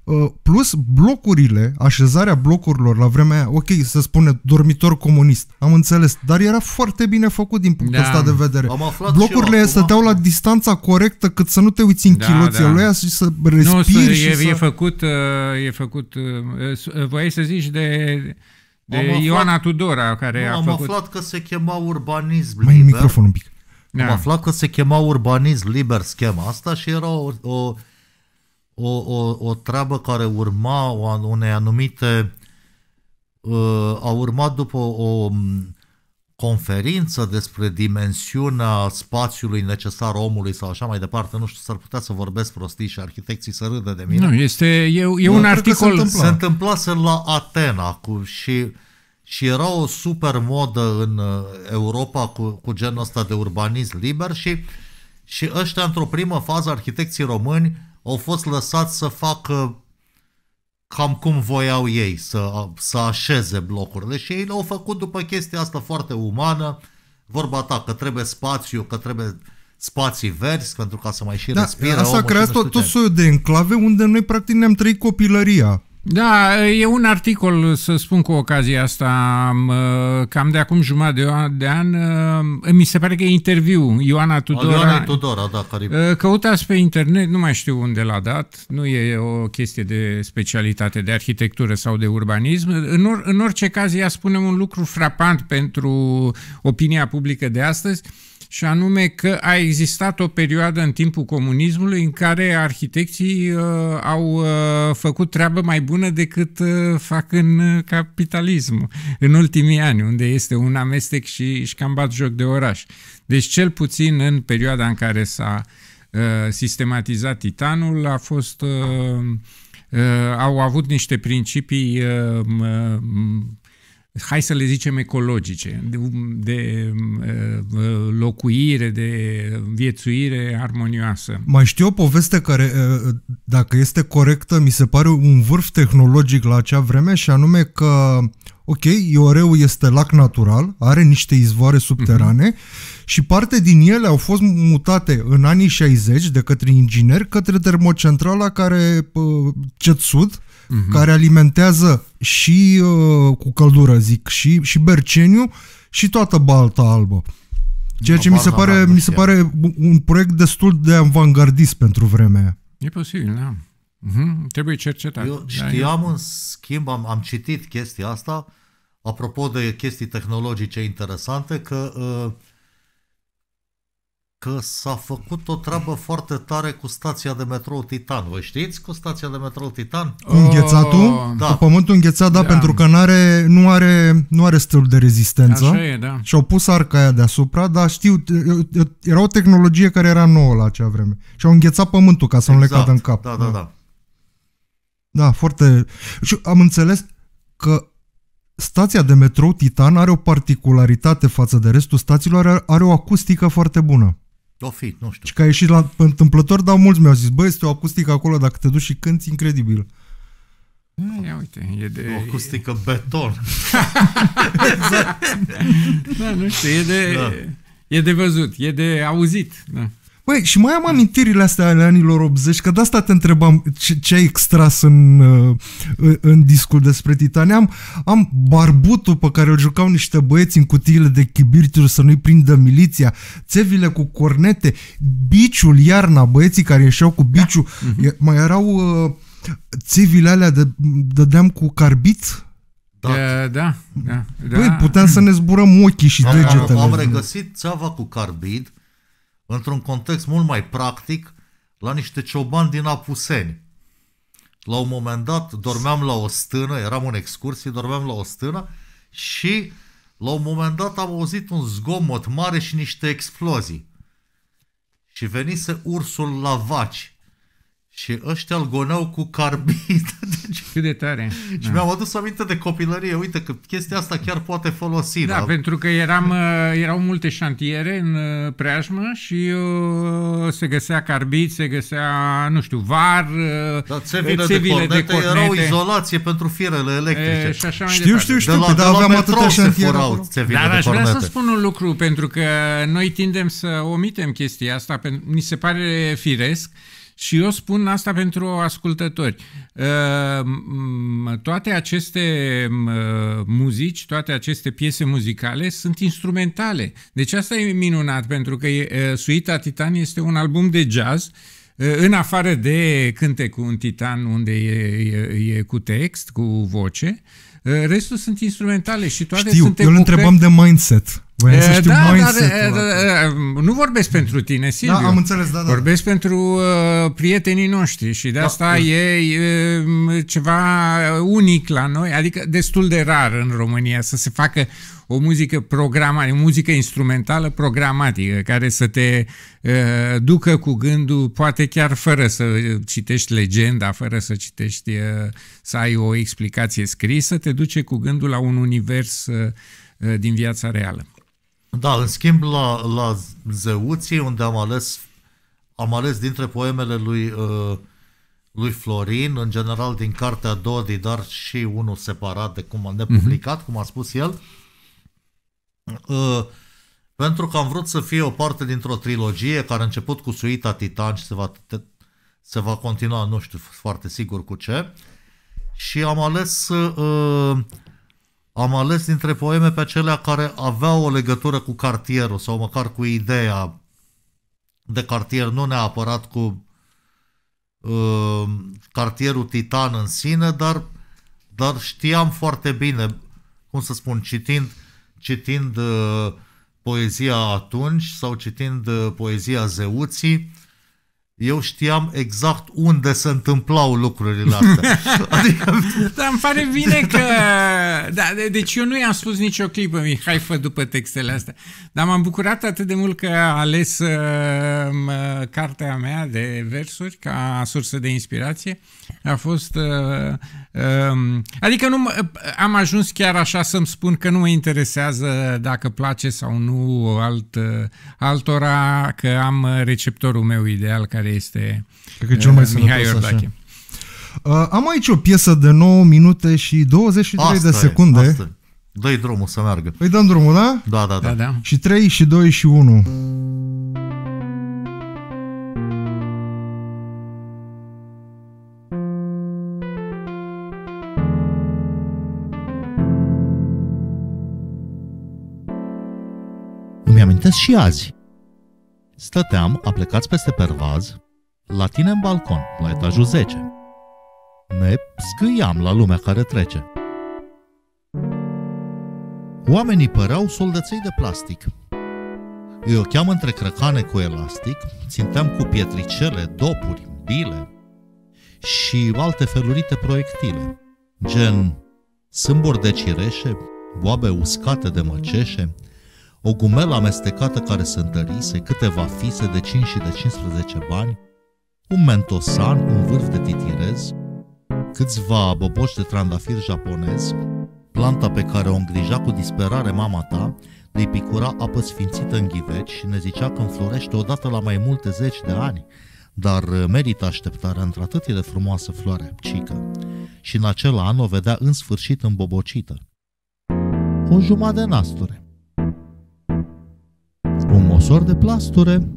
Uh, plus blocurile, așezarea blocurilor la vremea aia, ok, să spune dormitor comunist, am înțeles, dar era foarte bine făcut din punctul da. ăsta de vedere. blocurile să stăteau la distanța corectă cât să nu te uiți în da, chiloții da. lui și să respiri nu, și e, să... e făcut, uh, e făcut, uh, voiai să zici de... De am aflat, Tudora care nu, a am făcut... Am aflat că se chema urbanism Mai liber. microfon un pic. Am da. aflat că se chema urbanism liber schema asta și era o, o o, o, o treabă care urma unei anumite uh, a urmat după o conferință despre dimensiunea spațiului necesar omului sau așa mai departe, nu știu, s-ar putea să vorbesc prostii și arhitecții să râdă de mine. Nu, este, e, e un articol... Se, întâmpla. se întâmplase la Atena cu, și, și era o super modă în uh, Europa cu, cu genul ăsta de urbanism liber și, și ăștia, într-o primă fază, arhitecții români, au fost lăsați să facă cam cum voiau ei să, să așeze blocurile și ei l-au făcut după chestia asta foarte umană, vorba ta că trebuie spațiu, că trebuie spații verzi pentru ca să mai și da, respire Asta a creat tot, tot soiul de enclave unde noi practic ne-am trăit copilăria. Da, e un articol, să spun cu ocazia asta, uh, cam de acum jumătate de an, uh, mi se pare că e interviu, Ioana Tudora. Ioana Tudora, da, care... Uh, căutați pe internet, nu mai știu unde l-a dat, nu e o chestie de specialitate de arhitectură sau de urbanism. În, or, în orice caz, ea spune un lucru frapant pentru opinia publică de astăzi, și anume că a existat o perioadă în timpul comunismului în care arhitecții uh, au uh, făcut treabă mai bună decât uh, fac în uh, capitalism în ultimii ani, unde este un amestec și, și cam bat joc de oraș. Deci cel puțin în perioada în care s-a uh, sistematizat titanul a fost... Uh, uh, au avut niște principii uh, uh, hai să le zicem ecologice, de, de uh, locuire, de viețuire armonioasă. Mai știu o poveste care, uh, dacă este corectă, mi se pare un vârf tehnologic la acea vreme și anume că, ok, Ioreu este lac natural, are niște izvoare subterane uh-huh. și parte din ele au fost mutate în anii 60 de către ingineri către termocentrala care, uh, Cetsud, uh-huh. care alimentează și uh, cu căldură, zic, și, și Berceniu și toată Balta Albă. Ceea ce no, mi se, pare, mi se pare un proiect destul de avangardist pentru vremea aia. E posibil, da. Mm-hmm. Trebuie cercetat. Eu da, știam, da, în schimb, am, am citit chestia asta, apropo de chestii tehnologice interesante, că uh, că s-a făcut o treabă foarte tare cu stația de metrou Titan. Vă știți cu stația de metrou Titan? Cu înghețatul? Oh. Da. Cu pământul înghețat, da, da. pentru că n-are, nu are, nu are stil de rezistență. Așa e, da. Și-au pus arca aia deasupra, dar știu, era o tehnologie care era nouă la acea vreme. Și-au înghețat pământul ca să exact. nu le exact. cadă în cap. Da, da, da. Da, da foarte... Și am înțeles că stația de metrou Titan are o particularitate față de restul stațiilor, are, are o acustică foarte bună. O fi, nu știu. Și că a ieșit la întâmplător, dar mulți mi-au zis, băi, este o acustică acolo, dacă te duci și cânti, incredibil. Ia uite, e de... O acustică beton. da, nu știu, e de... Da. E de văzut, e de auzit. Da. Băi, și mai am amintirile astea ale anilor 80, că de asta te întrebam ce, ce ai extras în, uh, în discul despre Titane. Am, am barbutul pe care îl jucau niște băieți în cutiile de chibirituri să nu-i prindă miliția, țevile cu cornete, biciul iarna, băieții care ieșeau cu biciul, da. Mhm. mai erau uh, țevile alea, de, dădeam cu carbit, da, da, da. Băi, da. puteam să ne zburăm ochii și am, degetele. Am regăsit țeava cu carbid într-un context mult mai practic, la niște ciobani din Apuseni. La un moment dat dormeam la o stână, eram în excursie, dormeam la o stână și la un moment dat am auzit un zgomot mare și niște explozii. Și venise ursul la vaci și ăștia îl gonau cu carbid. Deci, Cât de tare. Și da. mi-am adus aminte de copilărie. Uite că chestia asta chiar poate folosi. Da, da? pentru că eram, uh, erau multe șantiere în uh, preajmă și uh, se găsea carbid, se găsea, nu știu, var, da, țevile, țevile de, cornete, de cornete. o izolație pentru firele electrice. E, și așa mai știu, știu, știu, știu, de la, de da, aveam atâtea șantiere. Dar aș vrea să spun un lucru, pentru că noi tindem să omitem chestia asta, pentru, ni se pare firesc, și eu spun asta pentru ascultători. Ă, toate aceste muzici, toate aceste piese muzicale sunt instrumentale. Deci asta e minunat, pentru că Suita Titan este un album de jazz ă, în afară de cânte cu un titan unde e, e, e cu text, cu voce, ă, restul sunt instrumentale și toate Știu, sunt eu îl întrebam de mindset. Voiam să știu da, mai dar, dar, nu vorbesc pentru tine, Silviu. Da, am înțeles, da, da. Vorbesc pentru uh, prietenii noștri și de da. asta da. e uh, ceva unic la noi, adică destul de rar în România să se facă o muzică programată, muzică instrumentală programatică, care să te uh, ducă cu gândul, poate chiar fără să citești legenda, fără să citești, uh, să ai o explicație scrisă, te duce cu gândul la un univers uh, uh din viața reală. Da, în schimb la, la Zeuții, unde am ales, am ales dintre poemele lui, uh, lui Florin, în general din cartea Dodi, dar și unul separat de cum am mhm. nepublicat, mm-hmm. cum a spus el, uh, pentru că am vrut să fie o parte dintr-o trilogie care a început cu Suita Titan și se va, se va continua, nu știu foarte sigur cu ce, și am ales uh, am ales dintre poeme pe acelea care aveau o legătură cu cartierul sau măcar cu ideea de cartier, nu neapărat cu uh, cartierul Titan în sine, dar, dar știam foarte bine, cum să spun, citind, citind uh, poezia atunci sau citind uh, poezia Zeuții, eu știam exact unde se întâmplau lucrurile astea. adică... Dar îmi pare bine că... Da, deci eu nu i-am spus nicio clipă, Mihai, fă după textele astea. Dar m-am bucurat atât de mult că a ales uh, uh cartea mea de versuri ca sursă de inspirație. Uh, a fost... Uh, uh, adică nu am ajuns chiar așa să-mi spun că nu mă interesează dacă place sau nu alt, uh, altora, că am uh, receptorul meu ideal care este Cred că cel mai uh, Mihai Iordache. Uh, am aici o piesă de 9 minute și 23 asta de secunde. E, asta. Dă-i drumul să meargă. Îi dăm drumul, da? Da, da, da. da, da. Și 3 și 2 și 1. sunteți și azi. Stăteam, aplecați peste pervaz, la tine în balcon, la etajul 10. Ne scâiam la lumea care trece. Oamenii păreau soldăței de plastic. Eu cheam între crăcane cu elastic, ținteam cu pietricele, dopuri, bile și alte felurite proiectile, gen sâmburi de cireșe, boabe uscate de măceșe, o gumelă amestecată care se întărise, câteva fise de 5 și de 15 bani, un mentosan cu un vârf de titirez, câțiva boboci de trandafir japonez, planta pe care o îngrija cu disperare mama ta, de picura apă sfințită în ghiveci și ne zicea că înflorește odată la mai multe zeci de ani, dar uh, merită așteptarea într-atât de frumoasă floare cică. Și în acel an o vedea în sfârșit îmbobocită. Cu jumătate de nasture ușor de plasture.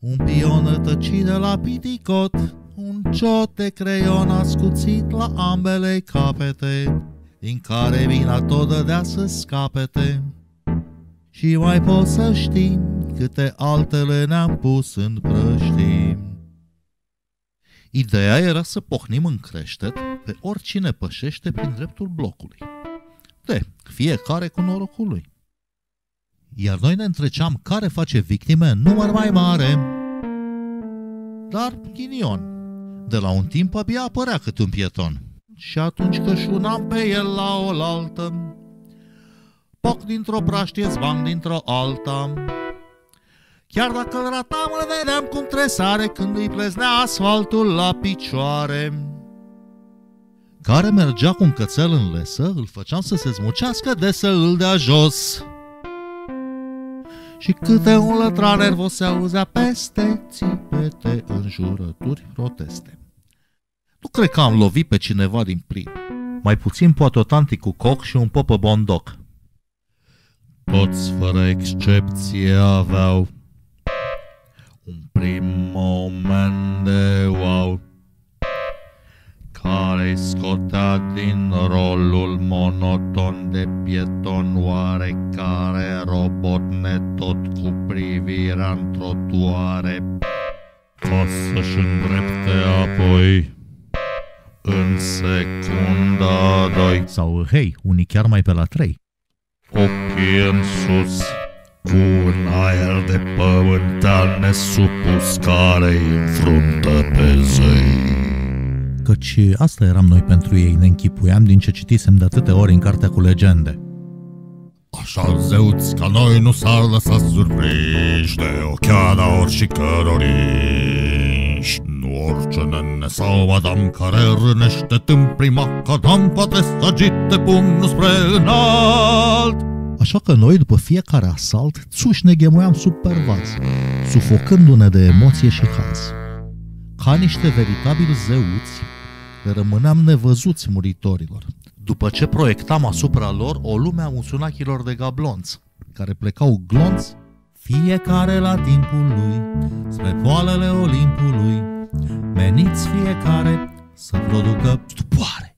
Un pion rătăcit de la piticot, un ciot de creion ascuțit la ambele capete, din care vina tot dădea să scapete. Și mai poți să știi câte altele ne-am pus în prăștii. Ideea era să pohnim în creștet pe oricine pășește prin dreptul blocului. De, fiecare cu norocul lui iar noi ne întreceam care face victime în număr mai mare. Dar ghinion, de la un timp abia apărea câte un pieton. Și atunci cășunam pe el la oaltă, poc dintr-o praștie, zbang dintr-o alta. Chiar dacă îl ratam, îl vedeam cum tresare când îi pleznea asfaltul la picioare. Care mergea cu un cățel în lesă, îl făceam să se zmucească de să îl dea jos. Și câte un lătrar nervos se auzea peste țipete, înjurături, proteste. Nu cred că am lovit pe cineva din plin. Mai puțin poate o tanti cu coc și un popă bondoc. Toți fără excepție aveau un prim moment de wow mare scotat din rolul monoton de pieton oarecare robot netot cu privirea într-o ca să-și îndrepte apoi în secunda doi sau hei, unii chiar mai pe la trei ochii în sus cu un aer de al nesupus care înfruntă pe zei căci asta eram noi pentru ei, ne închipuiam din ce citisem de atâtea ori în cartea cu legende. Așa zeuți ca noi nu s-ar lăsa surprinși de ochiada ori și căroriși. Nu orice nene sau madam care rânește tâmpri macadam poate să agite pumnul spre înalt. Așa că noi, după fiecare asalt, țuși ne ghemuiam sub pervaz, sufocându-ne de emoție și haz. Ca niște veritabili zeuți, rămâneam nevăzuți muritorilor, după ce proiectam asupra lor o lume a unsunachilor de gablonți, care plecau glonți, fiecare la timpul lui, spre poalele Olimpului, meniți fiecare să producă stupoare.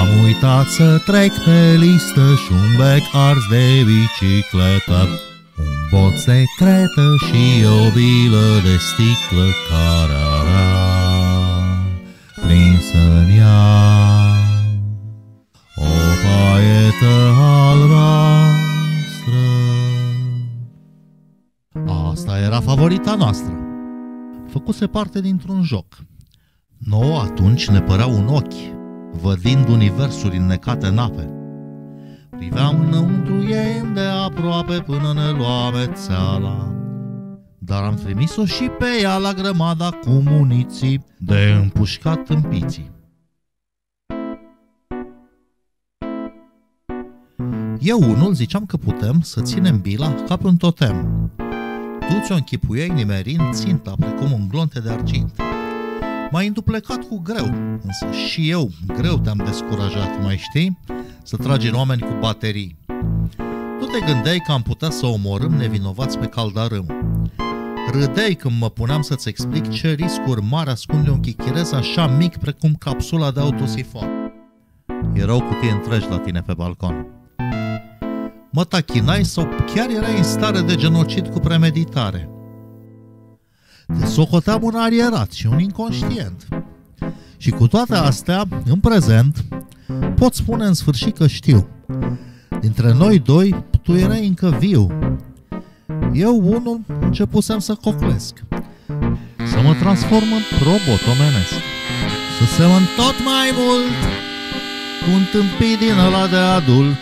Am uitat să trec pe listă și un bec ars de bicicletă Bot secretă și o bilă de sticlă care avea prinsă în ea. O paietă albastră. Asta era favorita noastră. Făcuse parte dintr-un joc. Nouă atunci ne părea un ochi, vădind universuri înnecate în ape Priveam înăuntru ei de aproape până ne lua țeala. Dar am trimis-o și pe ea la grămada cu muniții de împușcat în piții. Eu unul ziceam că putem să ținem bila ca pe un totem. Tu ți-o închipuiei nimerind ținta precum un glonte de argint. M-ai înduplecat cu greu, însă și eu greu te-am descurajat, mai știi? să tragi în mhm. oameni cu baterii. Tu te gândeai că am putea să omorâm nevinovați pe caldarâm. Râdeai când mă puneam să-ți explic ce riscuri mari ascunde un chichirez așa mic precum capsula de autosifon. Erau cutii întregi la tine pe balcon. Mă tachinai sau chiar erai în stare de genocid cu premeditare. Te socoteam un arierat și un inconștient, și cu toate astea, în prezent, pot spune în sfârșit că știu. Dintre noi doi, tu erai încă viu. Eu, unul, începusem să coclesc. Să mă transform în robot omenesc. Să semăn tot mai mult cu un tâmpit din ăla de adult.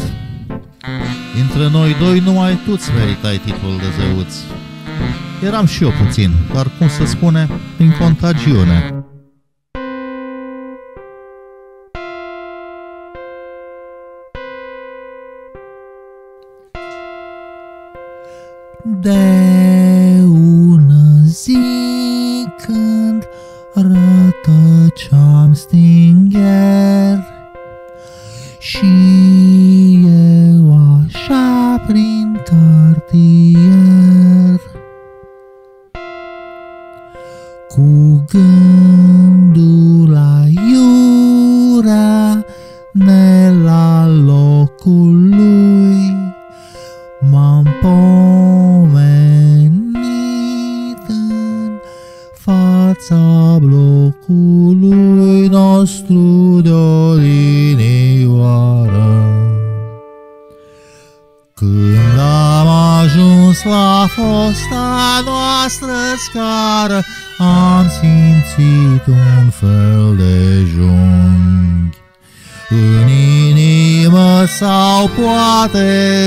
Dintre noi doi, numai tu-ți meritai titlul de zeuți. Eram și eu puțin, dar cum se spune, prin contagiune. day. Father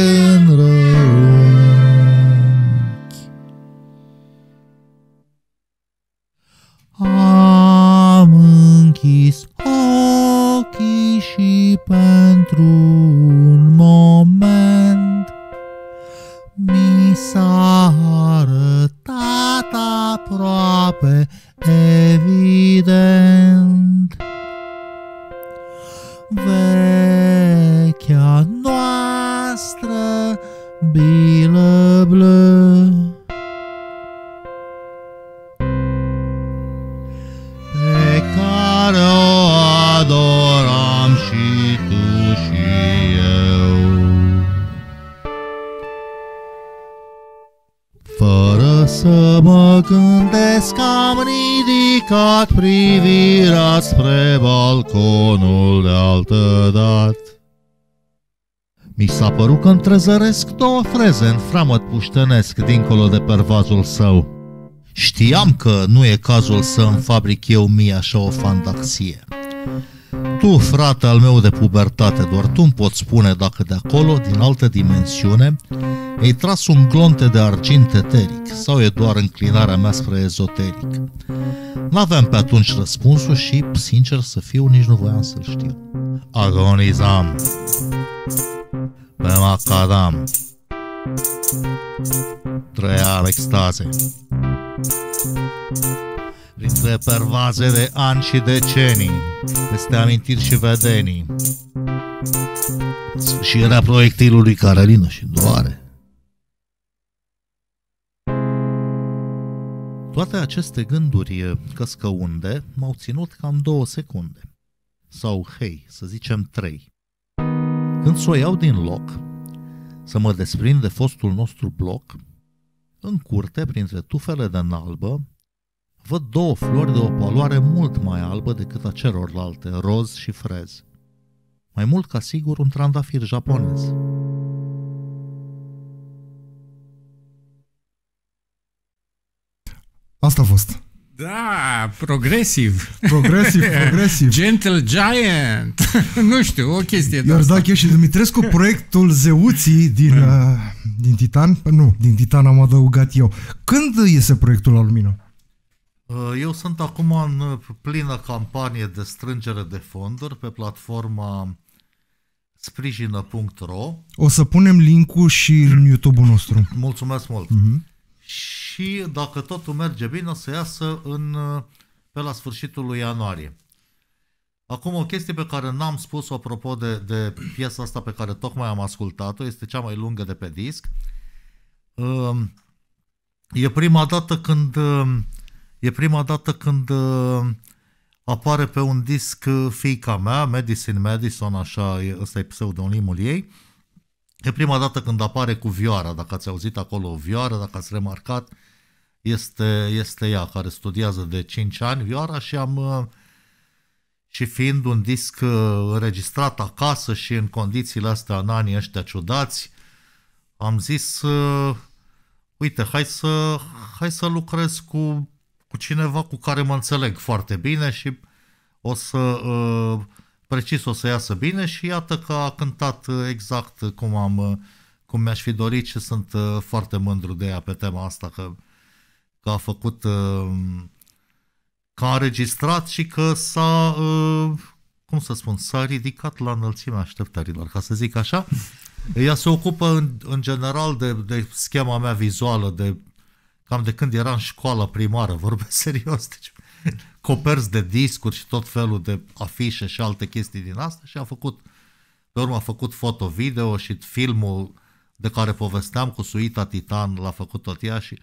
Fără să mă gândesc am ridicat privirea spre balconul de altă dat. Mi s-a părut că întrezăresc două freze în framăt puștănesc dincolo de pervazul său. Știam că nu e cazul să îmi fabric eu mie așa o fantaxie. Tu, frate al meu de pubertate, doar tu îmi poți spune dacă de acolo, din altă dimensiune, ei tras un glonte de argint eteric sau e doar înclinarea mea spre ezoteric? N-aveam pe atunci răspunsul și, sincer să fiu, nici nu voiam să-l știu. Agonizam. Pe macadam. Trăia în extaze. Printre pervaze de ani și decenii, peste amintiri și vedenii. era proiectilului care și doare Toate aceste gânduri eh, căscăunde m-au ținut cam două secunde. Sau, hei, să zicem trei. Când s-o iau din loc, să mă desprind de fostul nostru bloc, în curte, printre tufele de nalbă, văd două flori de o paloare mult mai albă decât a celorlalte, roz și frez. Mai mult ca sigur un trandafir japonez. Asta a fost. Da, progresiv. Progresiv, progresiv. Gentle Giant. nu știu, o chestie de dacă și Dumitrescu, proiectul Zeuții din, da. uh, din Titan, păi nu, din Titan am adăugat eu. Când iese proiectul la lumină? Uh, eu sunt acum în plină campanie de strângere de fonduri pe platforma sprijină.ro O să punem linkul și în YouTube-ul nostru. Mulțumesc mult! Mm-hmm și dacă totul merge bine să iasă în, pe la sfârșitul lui ianuarie. Acum o chestie pe care n-am spus-o apropo de, de piesa asta pe care tocmai am ascultat-o, este cea mai lungă de pe disc. Um, e prima dată când um, e prima dată când um, apare pe un disc uh, fiica mea, Medicine Madison, așa, ăsta e pseudonimul ei, E prima dată când apare cu vioara, dacă ați auzit acolo o vioară, dacă ați remarcat, este, este ea care studiază de 5 ani vioara și am uh, și fiind un disc uh, înregistrat acasă și în condițiile astea în anii ăștia ciudați, am zis, uh, uite, hai să, hai să lucrez cu, cu cineva cu care mă înțeleg foarte bine și o să uh, precis o să iasă bine și iată că a cântat uh, exact uh, cum am uh, cum mi-aș fi dorit și sunt foarte mândru de ea pe tema asta că, că a făcut că a înregistrat și că s-a cum să spun, s-a ridicat la înălțimea așteptărilor, ca să zic așa. Ea se ocupă în, în general de, de schema mea vizuală, de cam de când era în școală primară, vorbesc serios, deci coperți de discuri și tot felul de afișe și alte chestii din asta și a făcut, pe urmă a făcut foto-video și filmul de care povesteam cu suita Titan l-a făcut tot ea și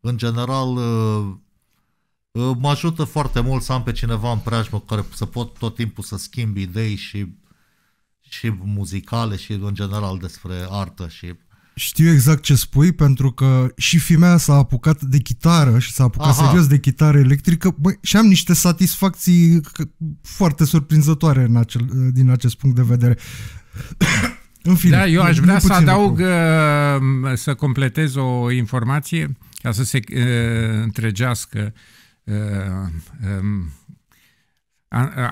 în general uh, uh, mă ajută foarte mult să am pe cineva în preajmă care să pot tot timpul să schimb idei și, și muzicale și în general despre artă și știu exact ce spui, pentru că și fimea s-a apucat de chitară și s-a apucat Aha. serios de chitară electrică bă, și am niște satisfacții foarte surprinzătoare în acel, din acest punct de vedere. în fine, da, eu aș vrea să adaug, lucru. Uh, să completez o informație ca să se uh, întregească uh, um,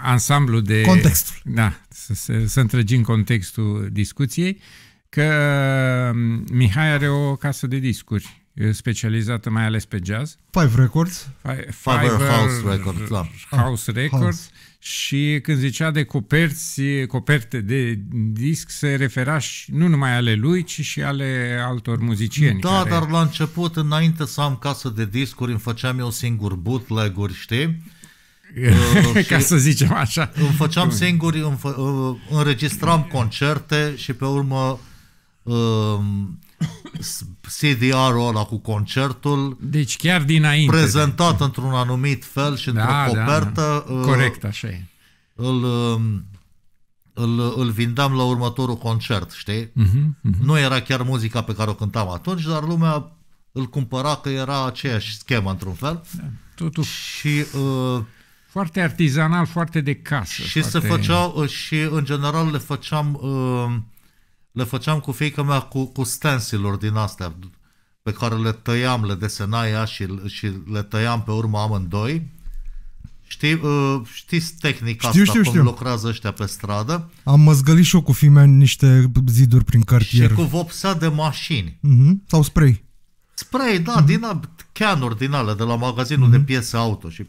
ansamblu de... Contextul. Da, să, să, să întregim contextul discuției. Uh, că um, Mihai are o casă de discuri specializată mai ales pe jazz. Five Records. Five, Five House Records, da. House ah, Records. House. Și când zicea de coperți, coperte de disc, se refera și, nu numai ale lui, ci și ale altor muzicieni. Da, care... dar la început, înainte să am casă de discuri, îmi făceam eu singur bootleg-uri, știi? Uh, ca să zicem așa. Îmi făceam singuri, uh, înregistram concerte și pe urmă Ehm, CDR-ul ăla cu concertul. Deci chiar dinainte. Prezentat de... într-un anumit fel și într-o da, da, copertă. Da, da. Corect, așa e. Îl, ehm, îl, îl vindeam la următorul concert, știi? Uh-huh, uh-huh. Nu era chiar muzica pe care o cântam atunci, dar lumea îl cumpăra că era aceeași schemă într-un fel. Da, totul. Și... Uh, foarte artizanal, foarte de casă. Și foarte... se făceau, și în general le făceam uh, le făceam cu feica mea cu, cu stenciluri din astea pe care le tăiam, le desena ea și, și le tăiam pe urmă amândoi. Știi, uh, știți tehnica știu, asta știu, cum știu. lucrează ăștia pe stradă? Am măzgălit și eu cu fimea niște ziduri prin cartier. Și cu vopsea de mașini. Uh-huh. Sau spray. Spray, da, uh-huh. din canuri din ale de la magazinul uh-huh. de piese auto și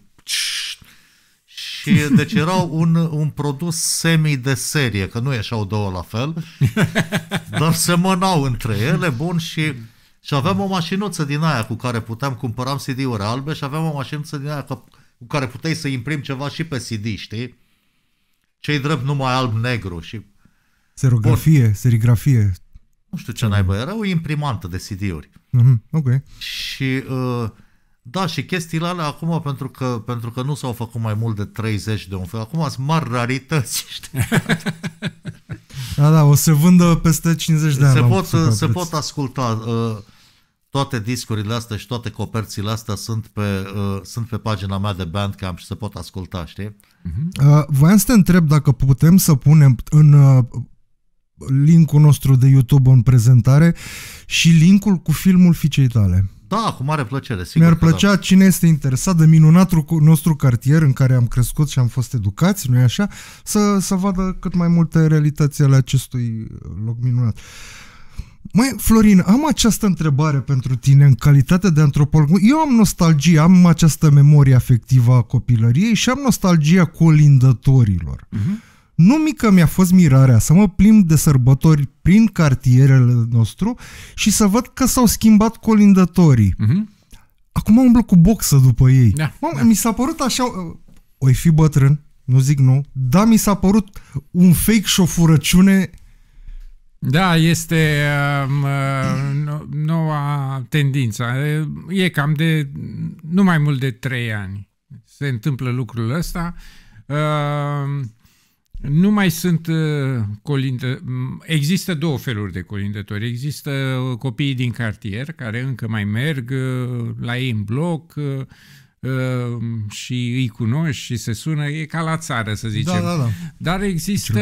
și deci erau un, un produs semi de serie, că nu ieșeau două la fel, dar se semănau între ele, bun, și și aveam o mașinuță din aia cu care puteam, cumpăram CD-uri albe și aveam o mașinuță din aia cu care puteai să imprim ceva și pe CD, știi? Cei drept numai alb-negru și... Serografie, Bun. serigrafie. Nu știu ce naibă, era o imprimantă de CD-uri. Mm-hmm, ok. Și uh, da, și chestiile alea acum, pentru că, pentru că nu s-au făcut mai mult de 30 de un fel, acum sunt mari rarități, știi? da, da, o să vândă peste 50 de ani. Se pot, se pot asculta uh, toate discurile astea și toate coperțile astea sunt pe, uh, sunt pe pagina mea de Bandcamp și se pot asculta, știi? Uh-huh. Uh, voiam să te întreb dacă putem să punem în uh, linkul nostru de YouTube în prezentare și linkul cu filmul fiicei tale. Da, cu mare plăcere, sigur. Mi-ar da. plăcea da. cine este interesat de minunatul nostru cartier în care am crescut și am fost educați, nu-i așa, să, să vadă cât mai multe realități ale acestui loc minunat. Mai Florin, am această întrebare pentru tine în calitate de antropolog. Eu am nostalgie, am această memorie afectivă a copilăriei și am nostalgia colindătorilor. Uh-huh. Nu mică mi-a fost mirarea să mă plimb de sărbători prin cartierele nostru și să văd că s-au schimbat colindătorii. Mm-hmm. Acum umblu cu boxă după ei. Da, Mamă, da. Mi s-a părut așa... Oi fi bătrân, nu zic nu, dar mi s-a părut un fake și o furăciune da, este um, uh, noua tendință. E cam de nu mai mult de trei ani. Se întâmplă lucrul ăsta. Uh, nu mai sunt uh, colindă. Există două feluri de colindători. Există uh, copiii din cartier care încă mai merg uh, la ei în bloc și îi cunoști și se sună. E ca la țară, să zicem. Da, da, da. Dar există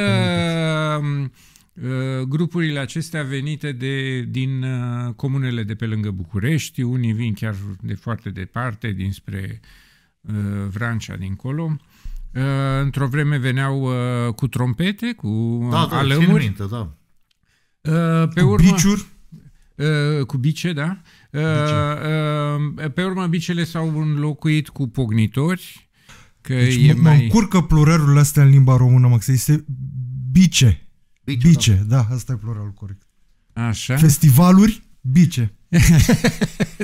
grupurile acestea venite de, din comunele de pe lângă București. Unii vin chiar de foarte departe, dinspre Vrancea, dincolo. Uh, într-o vreme veneau uh, cu trompete, cu uh, da, da, alămuri. Minte, da. Uh, pe cu urmă, biciuri. Uh, cu bice, da. Uh, bice. Uh, pe urmă, bicele s-au înlocuit cu pognitori. Că deci e mă, mai... mă încurcă plurărul ăsta în limba română, mă, că este bice. Bice, bice da. da, asta e pluralul corect. Așa. Festivaluri Bice.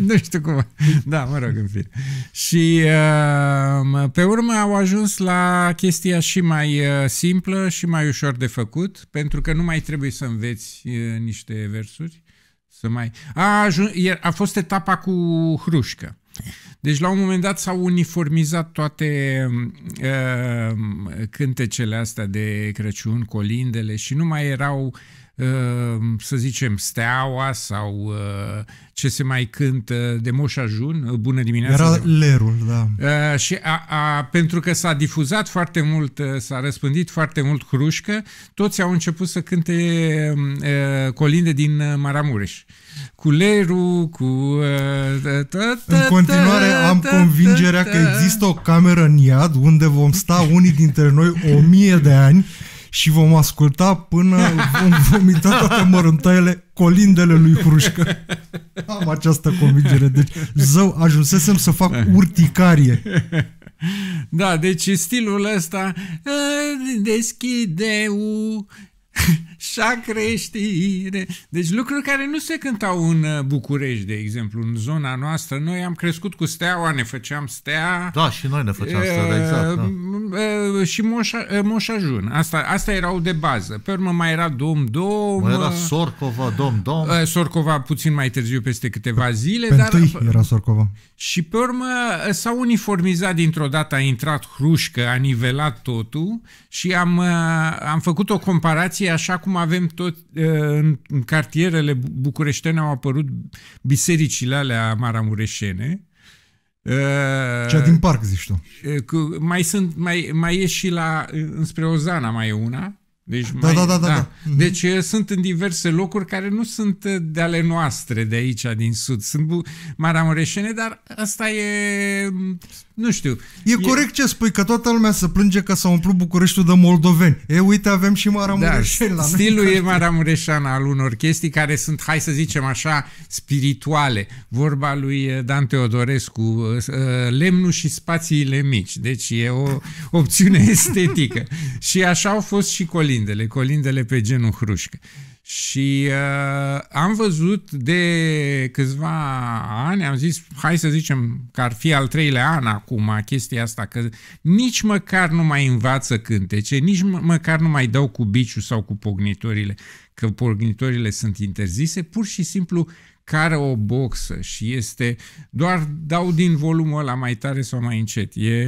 nu știu cum. Da, mă rog, în fine. Și uh, pe urmă au ajuns la chestia și mai uh, simplă și mai ușor de făcut, pentru că nu mai trebuie să înveți uh, niște versuri. Să mai... A, ajuns, a fost etapa cu hrușcă. Deci la un moment dat s-au uniformizat toate uh, cântecele astea de Crăciun, colindele și nu mai erau uh, Ehm, să zicem, Steaua sau eh, ce se mai cântă de Moș Ajun, eh, Bună dimineața. Era Lerul, da. Eh, și a, a, pentru că s-a difuzat foarte mult, s-a răspândit foarte mult crușcă, toți au început să cânte colinde din Maramureș cu leru, cu... În continuare am convingerea că există o cameră în iad unde vom sta unii dintre noi o mie de ani și vom asculta până vom vomita toate mărântaiele colindele lui Hrușcă. Am această convingere. Deci, zău, ajunsesem să fac urticarie. Da, deci stilul ăsta ă, deschide u așa creștine. Deci lucruri care nu se cântau în uh, București, de exemplu, în zona noastră. Noi am crescut cu steaua, ne făceam stea. Da, și noi ne făceam stea, uh, exact. Da. Uh, și moșa, moșajun. Asta, asta erau de bază. Pe urmă mai era dom dom. Mai era Sorcova, dom dom. Sorcova puțin mai târziu, peste câteva zile. Pe dar era Sorcova. Și pe urmă s-a uniformizat dintr-o dată, a intrat Hrușcă, a nivelat totul și am, am făcut o comparație așa cu acum avem tot, uh, în cartierele bucureștene au apărut bisericile alea maramureșene. Uh, Cea din parc, zici tu. Uh, mai, sunt, mai, mai e și la, înspre Ozana mai e una. Deci da, mai, da, da, da, da. da. Mhm. Deci uh-huh. sunt în diverse locuri care nu sunt de ale noastre de aici, din sud. Sunt maramureșene, dar asta e nu știu. E, e corect ce spui, că toată lumea se plânge că s-a umplut Bucureștiul de moldoveni. E, uite, avem și Maramureșan da, Stilul e Maramureșan al unor chestii care sunt, hai să zicem așa, spirituale. Vorba lui eh, Dan Teodorescu, eh, eh, lemnul și spațiile mici. Deci e o opțiune estetică. și așa au fost și colindele, colindele pe genul hrușcă. Și uh, am văzut de câțiva ani, am zis, hai să zicem că ar fi al treilea an acum chestia asta, că nici măcar nu mai învață cântece, nici măcar nu mai dau cu biciu sau cu pognitorile, că pognitorile sunt interzise, pur și simplu care o boxă și este, doar dau din volumul ăla mai tare sau mai încet. E...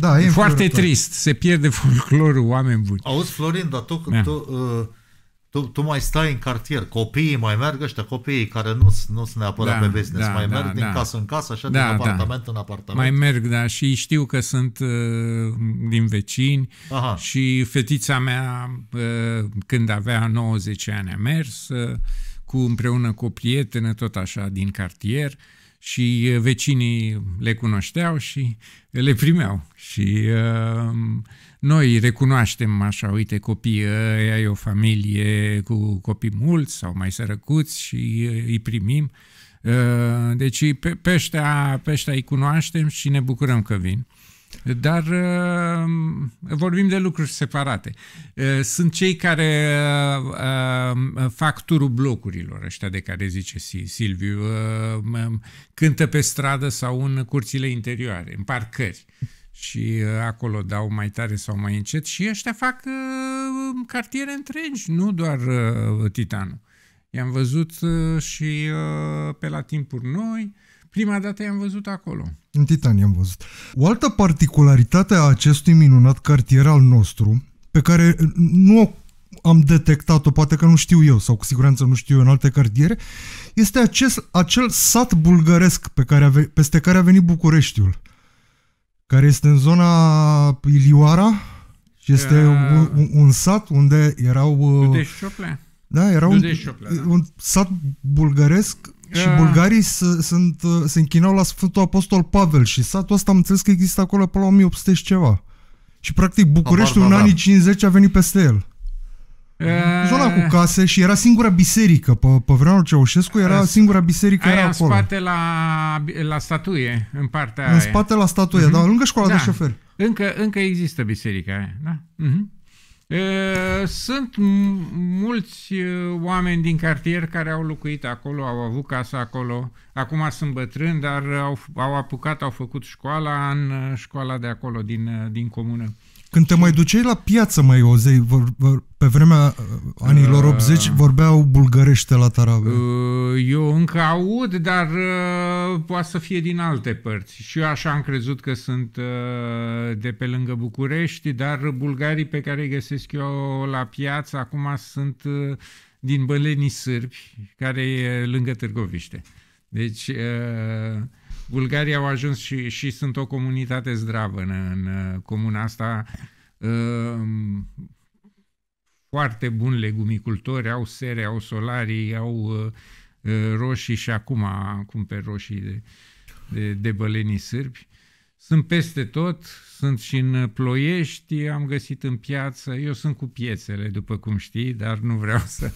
Da, e foarte trist, se pierde folclorul, oameni buni. Auzi, Florin, dar tu, da. tu uh tu, tu mai stai în cartier, copiii mai merg, ăștia copiii care nu, nu sunt neapărat da, pe business, da, mai da, merg da, din da. casă în casă, așa, da, din da. apartament da. în apartament. Mai merg, da, și știu că sunt uh, din vecini Aha. și fetița mea, uh, când avea 90 ani, a mers uh, cu împreună cu o prietenă, tot așa, din cartier și uh, vecinii le cunoșteau și le primeau și... Uh, noi recunoaștem așa, uite, copii, ăia e o familie cu copii mulți sau mai sărăcuți și îi primim. Uh, deci pe, pe, ăștia, pe ăștia îi cunoaștem și ne bucurăm că vin. Dar uh, vorbim de lucruri separate. Uh, sunt cei care fac turul blocurilor, ăștia de care zice Silviu, cântă pe stradă sau în curțile interioare, în parcări și uh, acolo dau mai tare sau mai încet și ăștia fac uh, cartiere întregi, nu doar uh, Titanul. I-am văzut uh, și uh, pe la timpuri noi, prima dată i-am văzut acolo. În Titan i-am văzut. O altă particularitate a acestui minunat cartier al nostru, pe care uh, nu am detectat-o, poate că nu știu eu sau cu siguranță nu știu eu în alte cartiere, este acest, acel sat bulgăresc pe care a, peste care a venit Bucureștiul care este în zona Ilioara și este uh, un, un sat unde erau... Uh, Da, era un, da. un sat bulgăresc uh. și bulgarii se, sunt, uh, se închinau la Sfântul Apostol Pavel și satul ăsta am înțeles că există acolo pe la 1800 și ceva. Și practic Bucureștiul în anii 50 a venit peste el. Zona cu case și era singura biserică. Pe, pe vremea lui Ceaușescu era singura biserică aia era acolo. în spate la, la statuie, în partea În aia. spate la statuie, uh-huh. Mhm. dar lângă școala da. de șoferi. Încă, încă există biserica aia, da? Uh-huh. Sunt mulți uh, oameni din cartier care au locuit acolo, au avut casa acolo, acum sunt bătrâni, dar au, au apucat, au făcut școala în uh, școala de acolo, din, uh, din comună. Când te mai duceai la piață, mai ozei, vor, vor, pe vremea uh, anilor 80 uh, vorbeau bulgărește la Tarabă. Uh, eu încă aud, dar uh, poate să fie din alte părți. Și eu așa am crezut că sunt uh, de pe lângă București, dar bulgarii pe care îi găsesc eu la piață acum sunt uh, din Bălenii Sârbi, care e lângă Târgoviște. Deci... Uh, Bulgaria au ajuns și, și sunt o comunitate zdravă în, în comuna asta. Ehm, foarte buni legumicultori, au sere, au solarii, au eh, eh, roșii și acum cumper roșii de, de, de bălenii sârbi. Sunt peste tot, sunt și în Ploiești, am găsit în piață, eu sunt cu piețele, după cum știi, dar nu vreau să,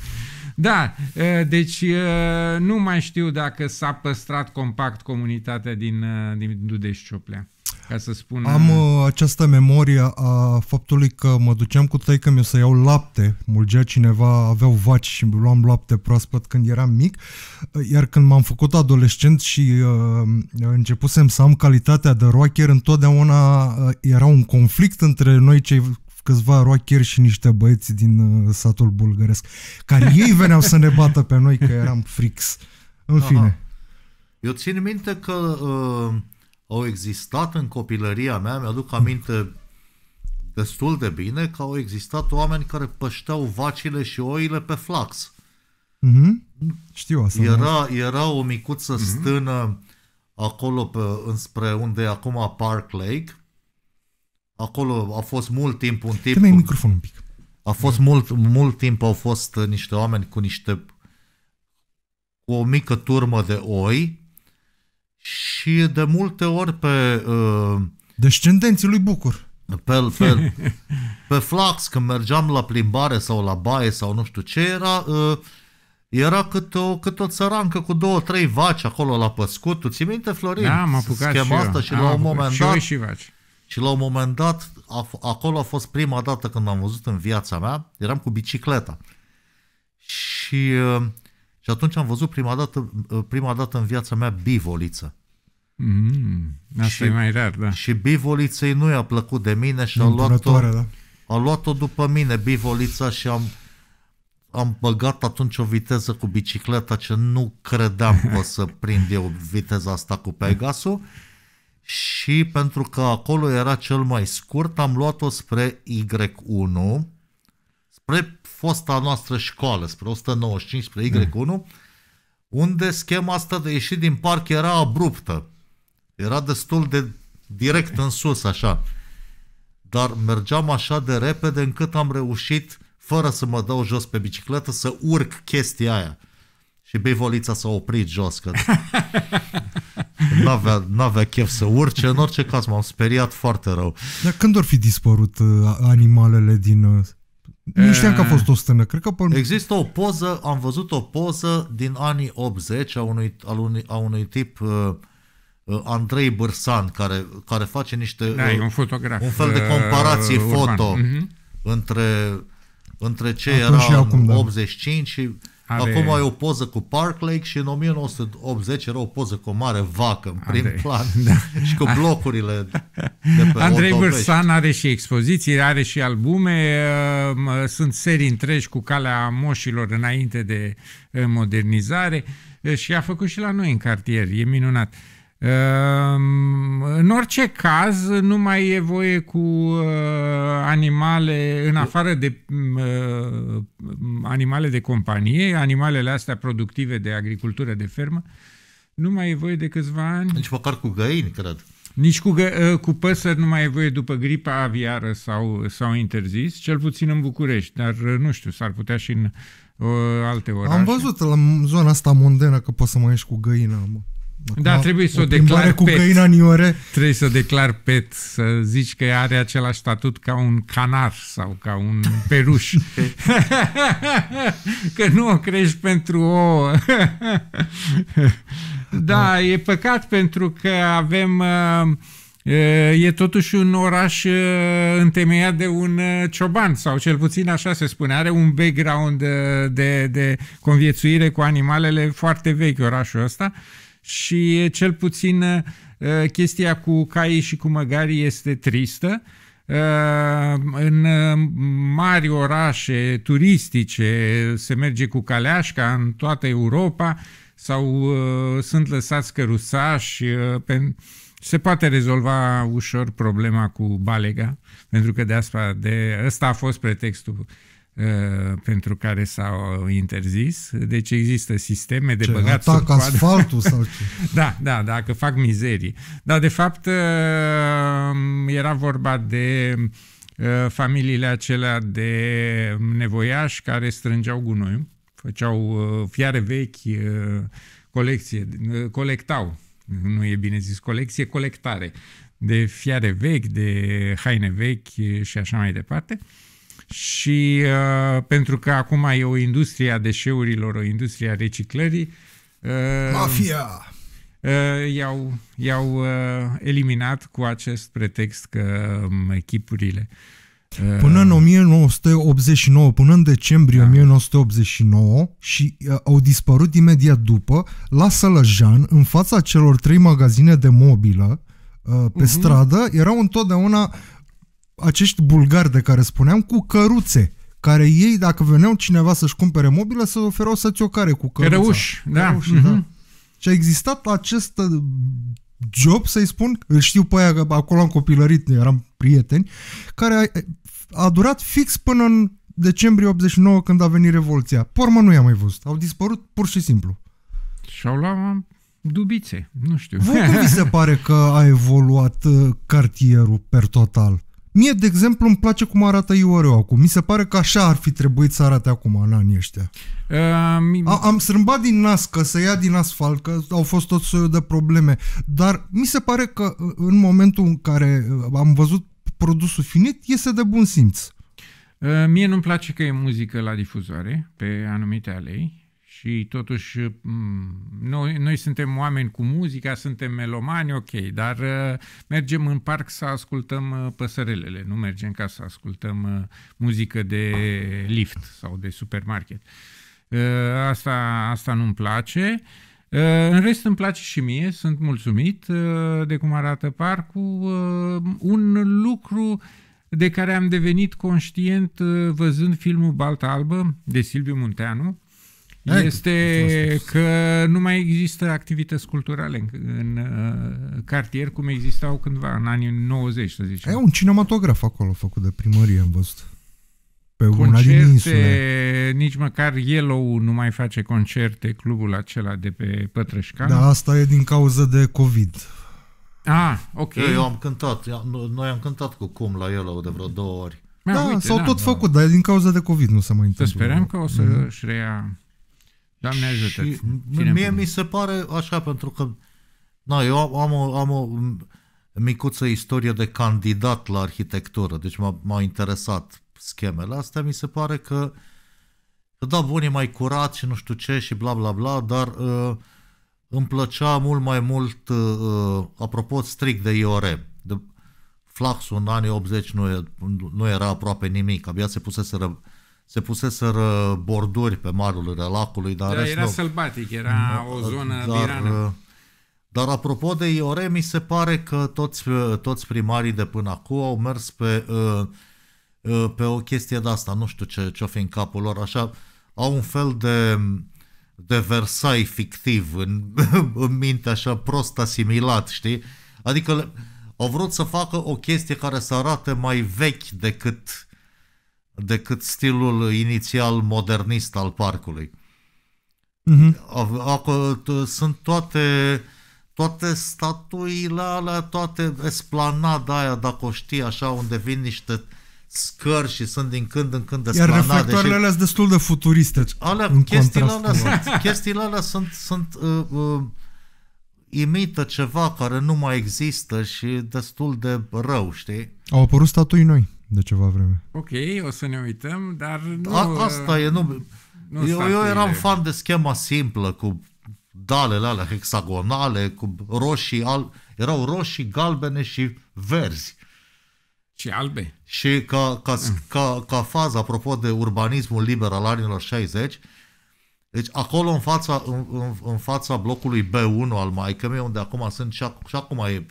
da, eh, deci eh, nu mai știu dacă s-a păstrat compact comunitatea din, eh, din Dudeș-Cioplea ca să spun... Am această memorie a faptului că mă duceam cu tăică mi să iau lapte, mulgea cineva, aveau vaci și luam lapte proaspăt când eram mic, iar când m-am făcut adolescent și uh, începusem să am calitatea de rocker, întotdeauna uh, era un conflict între noi cei câțiva rocker și niște băieți din uh, satul bulgăresc, care ei veneau să ne bată pe noi că eram frix. În Aha. fine. Eu țin minte că uh, au existat în copilăria mea, mi-aduc aminte destul de bine că au existat oameni care pășteau vacile și oile pe flax. Mm-hmm. Știu asta. Era, da. era o micuță mm-hmm. stână acolo pe, înspre unde e acum Park Lake Acolo a fost mult timp un tip... Te microfonul un pic. A fost mult, mult timp au fost uh, niște oameni cu niște cu o mică turmă de oi și de multe ori pe... Uh, Descendenții lui Bucur. Pe, pe, pe flax, când mergeam la plimbare sau la baie sau nu știu ce, era, uh, era cât o, cât o țărancă cu două, trei vaci acolo la păscut. Tu ții minte, Florin? Da, am apucat Schema și eu. asta și am la un moment dat... Și eu și vaci și la un moment dat, a, acolo a fost prima dată când am văzut în viața mea, eram cu bicicleta. Și, uh, și atunci am văzut prima dată, uh, prima dată în viața mea bivoliță. Mm, asta și, e mai rar, da. Și bivoliței nu i-a plăcut de mine și a luat-o, da. a luat-o după mine, bivolița, și am, am băgat atunci o viteză cu bicicleta ce nu credeam că o să prind eu viteza asta cu Pegasus și pentru că acolo era cel mai scurt, am luat-o spre Y1, spre fosta noastră școală, spre 195, spre Y1, mm. unde schema asta de ieșit din parc era abruptă. Era destul de direct în sus, așa. Dar mergeam așa de repede încât am reușit, fără să mă dau jos pe bicicletă, să urc chestia aia și bivolița s-a oprit jos, că n-avea, n-avea chef să urce. În orice caz m-am speriat foarte rău. Dar când ar fi dispărut uh, animalele din... Uh... Nu știam că a fost o stână, cred că... Pe... Există o poză, am văzut o poză din anii 80 a unui, a unui, a unui tip uh, uh, Andrei Bârsan, care, care face niște... Da, uh, un fotograf. Un fel de comparații uh, foto uh-huh. între, între ce Atunci era și acum, 85 da. și are... Acum ai o poză cu Park Lake și în 1980 era o poză cu o mare vacă în prim Andrei. plan da. și cu blocurile de pe Andrei Bursan are și expoziții, are și albume, uh, sunt serii întregi cu calea moșilor înainte de uh, modernizare uh, și a făcut și la noi în cartier, e minunat. Ehm, în orice caz, nu mai e voie cu uh, animale, în afară de mm, uh, animale de companie, animalele astea productive de agricultură de fermă, nu mai e voie de câțiva ani. Nici măcar cu găini, cred. Nici cu, gă, uh, cu păsări nu mai e voie după gripa aviară sau, sau interzis, cel puțin în București, dar nu știu, s-ar putea și în uh, alte orașe. Am văzut la zona asta mondenă că poți să mai ieși cu găină. Mă. Acum, da, trebuie să o, o declar cu pet. Căina Trebuie să o declar pet, să zici că are același statut ca un canar sau ca un peruș. că nu o crești pentru o... Da, da, e păcat pentru că avem... Uh, e totuși un oraș uh, întemeiat de un uh, cioban, sau cel puțin așa se spune. Are un background de, de conviețuire cu animalele foarte vechi orașul ăsta și cel puțin chestia cu caii și cu măgarii este tristă. În mari orașe turistice se merge cu caleașca în toată Europa sau sunt lăsați cărusași. Se poate rezolva ușor problema cu balega, pentru că de asta, de, asta a fost pretextul Uh, pentru care s-au interzis. Deci există sisteme de ce, băgat atac sub asfaltul sau ce? da, da, dacă fac mizerii. Dar de fapt uh, era vorba de uh, familiile acelea de nevoiași care strângeau gunoi, făceau fiare vechi, colecție, colectau, nu e bine zis colecție, colectare de fiare vechi, de haine vechi și așa mai departe. Uh, și uh, pentru că acum e o industrie a deșeurilor, o industrie a reciclării. Uh, Mafia! Uh, i-au, i-au uh, eliminat cu acest pretext că um, echipurile uh, Până în 1989, până în decembrie da. 1989 și uh, au dispărut imediat după, la Sălăjan, în fața celor trei magazine de mobilă, uh, pe uh-huh. stradă, erau întotdeauna acești bulgari de care spuneam cu căruțe care ei, dacă veneau cineva să-și cumpere mobilă, să oferau să-ți o care cu căruța. Răuși, da. Răuși, mm-hmm. da. Și a existat acest uh, job, să-i spun, îl știu pe aia, acolo am copilărit, eram prieteni, care a, a durat fix până în decembrie 89 când a venit Revoluția. Pormă nu i-am mai văzut. Au dispărut pur și simplu. Și-au luat dubițe, nu știu. Vă cum vi se pare că a evoluat uh, cartierul per total? Mie, de exemplu, îmi place cum arată Iorio acum. Mi se pare că așa ar fi trebuit să arate acum, în anii ăștia. Uh, am strâmbat din nas că să ia din asfalt, că au fost tot soiul de probleme. Dar mi se pare că uh, în momentul în care uh, am văzut produsul finit, iese de bun simț. Uh, mie nu-mi place că e muzică la difuzoare pe anumite alei și totuși mm, noi, noi suntem oameni cu muzica, suntem melomani, ok, dar uh, mergem în parc să ascultăm uh, păsărelele, nu mergem ca să ascultăm uh, muzică de lift sau de supermarket. Asta, asta nu-mi place. În rest îmi place și mie, sunt mulțumit de cum arată parcul. Un lucru de care am devenit conștient văzând filmul Balta Albă de Silviu Munteanu, Hai, este că nu mai există activități culturale în, în uh, cartier cum existau cândva, în anii 90, să zicem. E un cinematograf acolo făcut de primărie, am văzut. Pe concerte, una din nici măcar Yellow nu mai face concerte, clubul acela de pe Pătrășcani. Da, asta e din cauza de COVID. Ah, ok. Eu, eu am cântat, noi am cântat cu cum la Yellow de vreo două ori. Ah, da, da s-au da, tot da. făcut, dar e din cauza de COVID nu s-a mai întâmplat. Să sperăm că o să-și mhm. mm-hmm. reia Doamne ajută! mie până. mi se pare așa, pentru că na, eu am o, am o micuță istorie de candidat la arhitectură, deci m-au interesat schemele astea, mi se pare că da, bun, e mai curat și nu știu ce și bla bla bla, dar uh, îmi plăcea mult mai mult, uh, uh apropo strict de iore, de Flaxul în anii 80 nu, e, nu era aproape nimic, abia se pusese răbdare se puseseră borduri pe malul relacului. Dar da, era nu. sălbatic, era mm, o zonă dar, virană. Uh, dar apropo de Iore, mi se pare că toți, uh, toți primarii de până acum au mers pe, uh, pe o chestie de asta, nu știu ce, ce-o fi în capul lor, așa, au un fel de de Versailles fictiv în, în minte așa prost asimilat, știi? Adică au vrut să facă o chestie care să arate mai vechi decât decât stilul inițial modernist al parcului. Mhm. sunt toate toate statuile alea, toate esplanada aia, dacă o știi așa, unde vin niște scări și sunt din când în când esplanade. Iar reflectoarele și... alea sunt destul de futuriste. Deci, alea, chestiile, alea sunt, chestiile alea sunt, sunt uh, uh, imită ceva care nu mai există și destul de rău, știi? Au apărut statui noi de ceva vreme. Ok, o să ne uităm, dar nu... A, asta e, nu... nu eu, eu eram fan de schema simplă cu dalele alea hexagonale, cu roșii, al... erau roșii, galbene și verzi. Și albe. Și ca, ca, mm. ca, ca fază, apropo de urbanismul liber al anilor 60, deci acolo în fața, în, în, în fața blocului B1 al maică unde acum sunt și, ac- și acum e,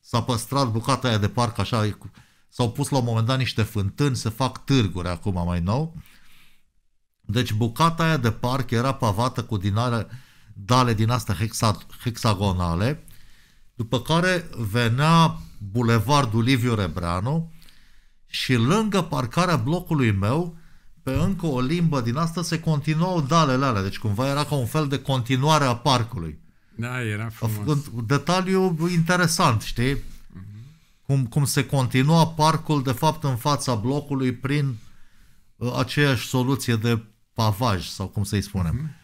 s-a păstrat bucata aia de parc așa, e, S-au pus la un moment dat niște fântâni, se fac târguri acum mai nou. Deci bucata aia de parc era pavată cu dinare, dale din astea hexa, hexagonale, după care venea bulevardul Liviu Rebreanu și lângă parcarea blocului meu, pe încă o limbă din asta, se continuau dalele alea. Deci cumva era ca un fel de continuare a parcului. Da, era frumos. Un detaliu interesant, știi? cum, cum se continua parcul de fapt în fața blocului prin uh, aceeași soluție de pavaj sau cum să-i spunem. Mm-hmm.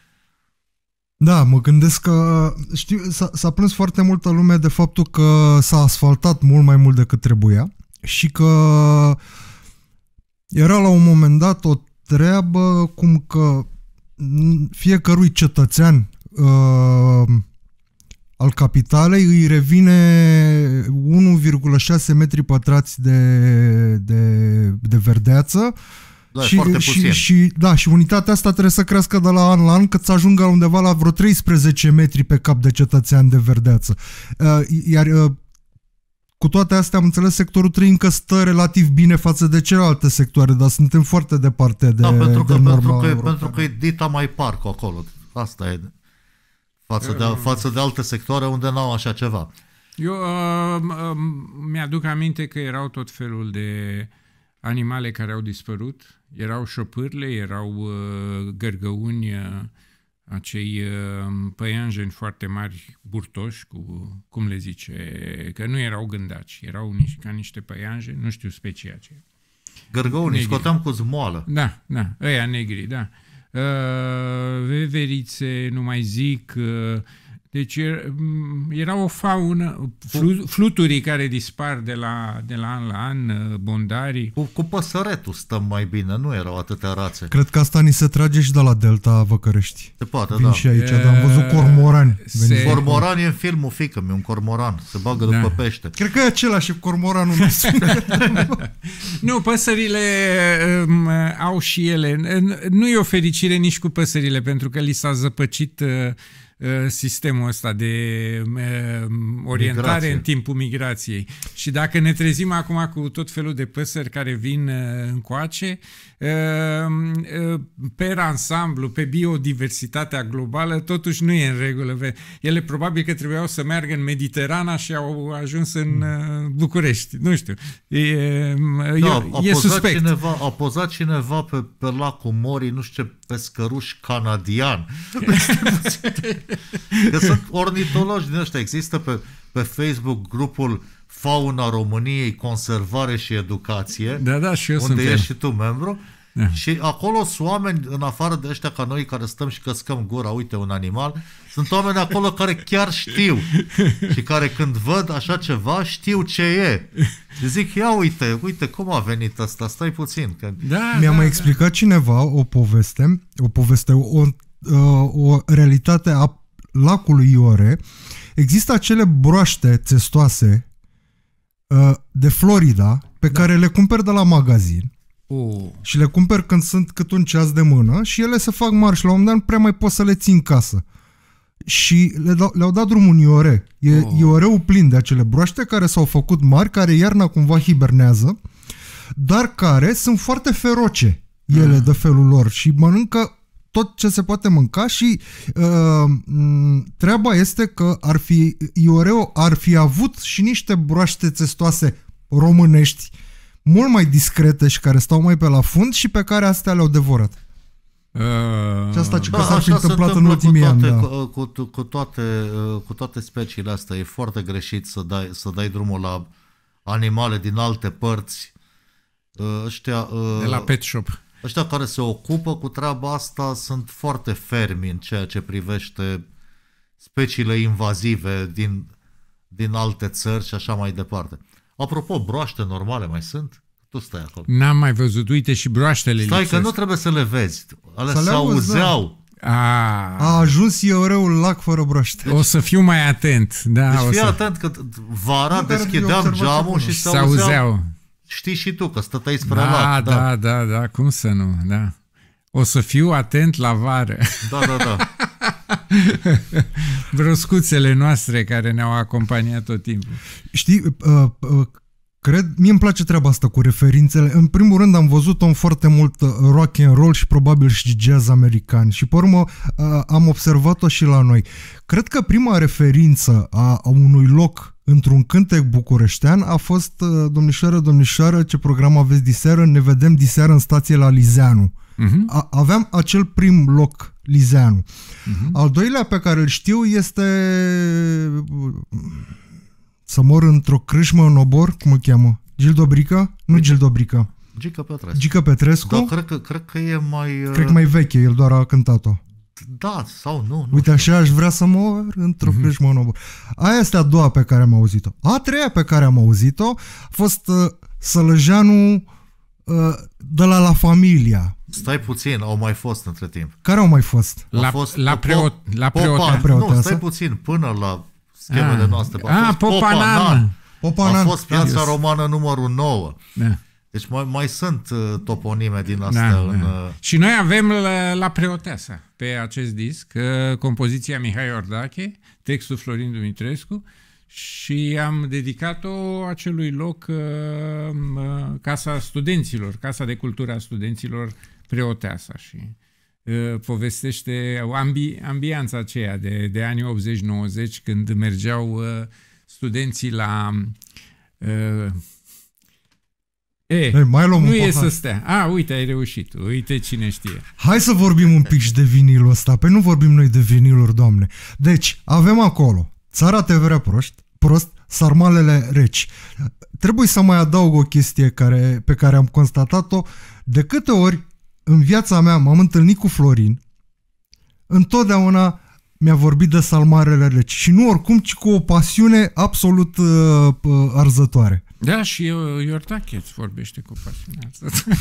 Da, mă gândesc că știu, s-a, s-a plâns foarte multă lume de faptul că s-a asfaltat mult mai mult decât trebuia și că era la un moment dat o treabă cum că fiecărui cetățean uh, al capitalei îi revine 1,6 metri pătrați de, de, de verdeață da, și, și, și, da, și unitatea asta trebuie să crească de la an la an, cât să ajungă undeva la vreo 13 metri pe cap de cetățean de verdeață. Uh, iar uh, cu toate astea am înțeles sectorul 3 încă stă relativ bine față de celelalte sectoare, dar suntem foarte departe da, de, da, pentru că, de norma pentru că, europeană. pentru că e dita mai parc acolo. Asta e față de, mm. față de alte sectoare unde n-au așa ceva. Eu uh, uh, mi-aduc aminte că erau tot felul de animale care au dispărut. Erau șopârle, erau uh, gărgăuni, uh, acei uh, păianjeni foarte mari, burtoși, cu, cum le zice, că nu erau gândaci, erau nici, ca niște păianjeni, nu știu specia aceea. Gărgăuni, negri. scoteam cu zmoală. Da, da, ăia negri, da. Uh, veverițe, uh, nu mai zic, uh, deci mm, era o faună, fluturii care dispar de la, de la an la an, uh, bondarii. Cu, cu păsăretul stăm mai bine, nu erau atâtea rațe. Cred că asta ni se trage și de la Delta Văcărești. Se poate, Vin da. și aici, dar am văzut cormorani. Se... Cormoran e în filmul fică mi un cormoran, se bagă da. după pește. Cred că e același cormoranul nostru. nu, păsările um, au și ele. Nu e o fericire nici cu păsările, pentru că li s-a zăpăcit uh, Uh, sistemul ăsta de uh, orientare Migrație. în timpul migrației. Și dacă ne trezim acum cu tot felul de păsări care vin uh, încoace, Ehm, ehm, pe ansamblu, pe biodiversitatea globală, totuși nu e în regulă. Ele probabil că trebuiau să meargă în Mediterana și au ajuns în hmm. uh, București. Nu știu. E, mm, da, e, e suspect. Cineva, a pozat cineva pe, pe lacul Mori, nu știu ce pescăruș canadian. că sunt ornitologi din ăștia. Există pe, pe Facebook grupul uh, Fauna României, Conservare și Educație, da, da, și eu unde ești și tu membru. Da. Și acolo sunt oameni, în afară de ăștia ca noi care stăm și căscăm gura, uite un animal, sunt oameni acolo care chiar știu și care când văd așa ceva știu ce e. Și zic, ia uite, uite cum a venit asta, stai puțin. Că... Da, Mi-a da, mai da. explicat cineva o poveste, o poveste, o, o, o realitate a lacului Iore. Există acele broaște testoase Uh, de Florida pe da. care le cumperi de la magazin uh. și le cumperi când sunt cât un ceas de mână și ele se fac mari și la un moment dat nu prea mai poți să le țin în casă. Și le da, le-au dat drumul în Iore. E oh. Ioreu plin de acele broaște care s-au făcut mari, care iarna cumva hibernează, dar care sunt foarte feroce da. ele uh. de felul lor și mănâncă tot ce se poate mânca și uh, treaba este că ar fi, Ioreo ar fi avut și niște broaște testoase românești mult mai discrete și care stau mai pe la fund și pe care astea le-au devorat. Uh, și asta ce da, s-ar fi întâmplat în ultimii cu toate, ani. Da. Cu, cu, cu, toate, uh, cu toate speciile astea e foarte greșit să dai, să dai drumul la animale din alte părți. Uh, ăștia, uh, de la pet shop ăștia care se ocupă cu treaba asta sunt foarte fermi în ceea ce privește speciile invazive din, din alte țări și așa mai departe. Apropo, broaște normale mai sunt? Tu stai acolo. N-am mai văzut, uite și broaștele Stai lipsesc. că nu trebuie să le vezi, ale să se da. auzeau. A. A ajuns eu rău lac fără broaște. Deci, o să fiu mai atent. Da, deci o fii să... atent că vara nu deschideam geamul și se auzeau știi și tu că stăteai spre da, lac. Da, da, da, da, cum să nu, da. O să fiu atent la vară. Da, da, da. Broscuțele noastre care ne-au acompaniat tot timpul. Știi, uh, uh, cred, mie îmi place treaba asta cu referințele. În primul rând am văzut un foarte mult uh, rock and roll și probabil și jazz american și pe urmă uh, am observat-o și la noi. Cred că prima referință a unui loc într-un cântec bucureștean a fost uh, domnișoară, domnișoară, ce program aveți diseară, ne vedem diseară în stație la Lizeanu. Uh-huh. A- aveam acel prim loc Lizeanu. Uh-huh. Al doilea pe care îl știu este să mor într-o crâșmă în obor, cum îl cheamă? Gildobrica? Nu Gildobrica. Gica Petrescu. Gica Petrescu. Da, cred că, cred că e mai... Cred că uh, mai veche, el doar a cântat-o da sau nu. nu Uite, așa aș vrea să mor într-o mm-hmm. crâșmă în Aia este a doua pe care am auzit-o. A treia pe care am auzit-o a fost uh, Sălăjeanu uh, de la La Familia. Stai puțin, au mai fost între timp. Care au mai fost? La, fost la, preot, pop, la preot, popa, la preoteasă. Nu, stai puțin, până la schemele a, ah. noastre. A, ah, a fost Popa, Popa Nan. Nan. Popa a fost piața yes. romană numărul 9. Da. Deci mai, mai sunt uh, toponime din asta. Da, în... da. Uh, și noi avem la, la Preoteasa, pe acest disc, uh, compoziția Mihai Ordache, textul Florin Dumitrescu, și am dedicat-o acelui loc, Casa Studenților, Casa de Cultură a Studenților Preoteasa. Și povestește ambi, ambianța aceea de, de anii 80-90, când mergeau studenții la E, e mai luăm nu e să stea. A, uite, ai reușit. Uite cine știe. Hai să vorbim un pic și de vinilul ăsta. Păi nu vorbim noi de viniluri, doamne. Deci, avem acolo Țara Teverea prost, prost, sarmalele reci. Trebuie să mai adaug o chestie care, pe care am constatat-o. De câte ori în viața mea m-am întâlnit cu Florin, întotdeauna mi-a vorbit de salmarele reci și nu oricum, ci cu o pasiune absolut uh, arzătoare. Da, și Iordache îți vorbește cu pasiunea asta.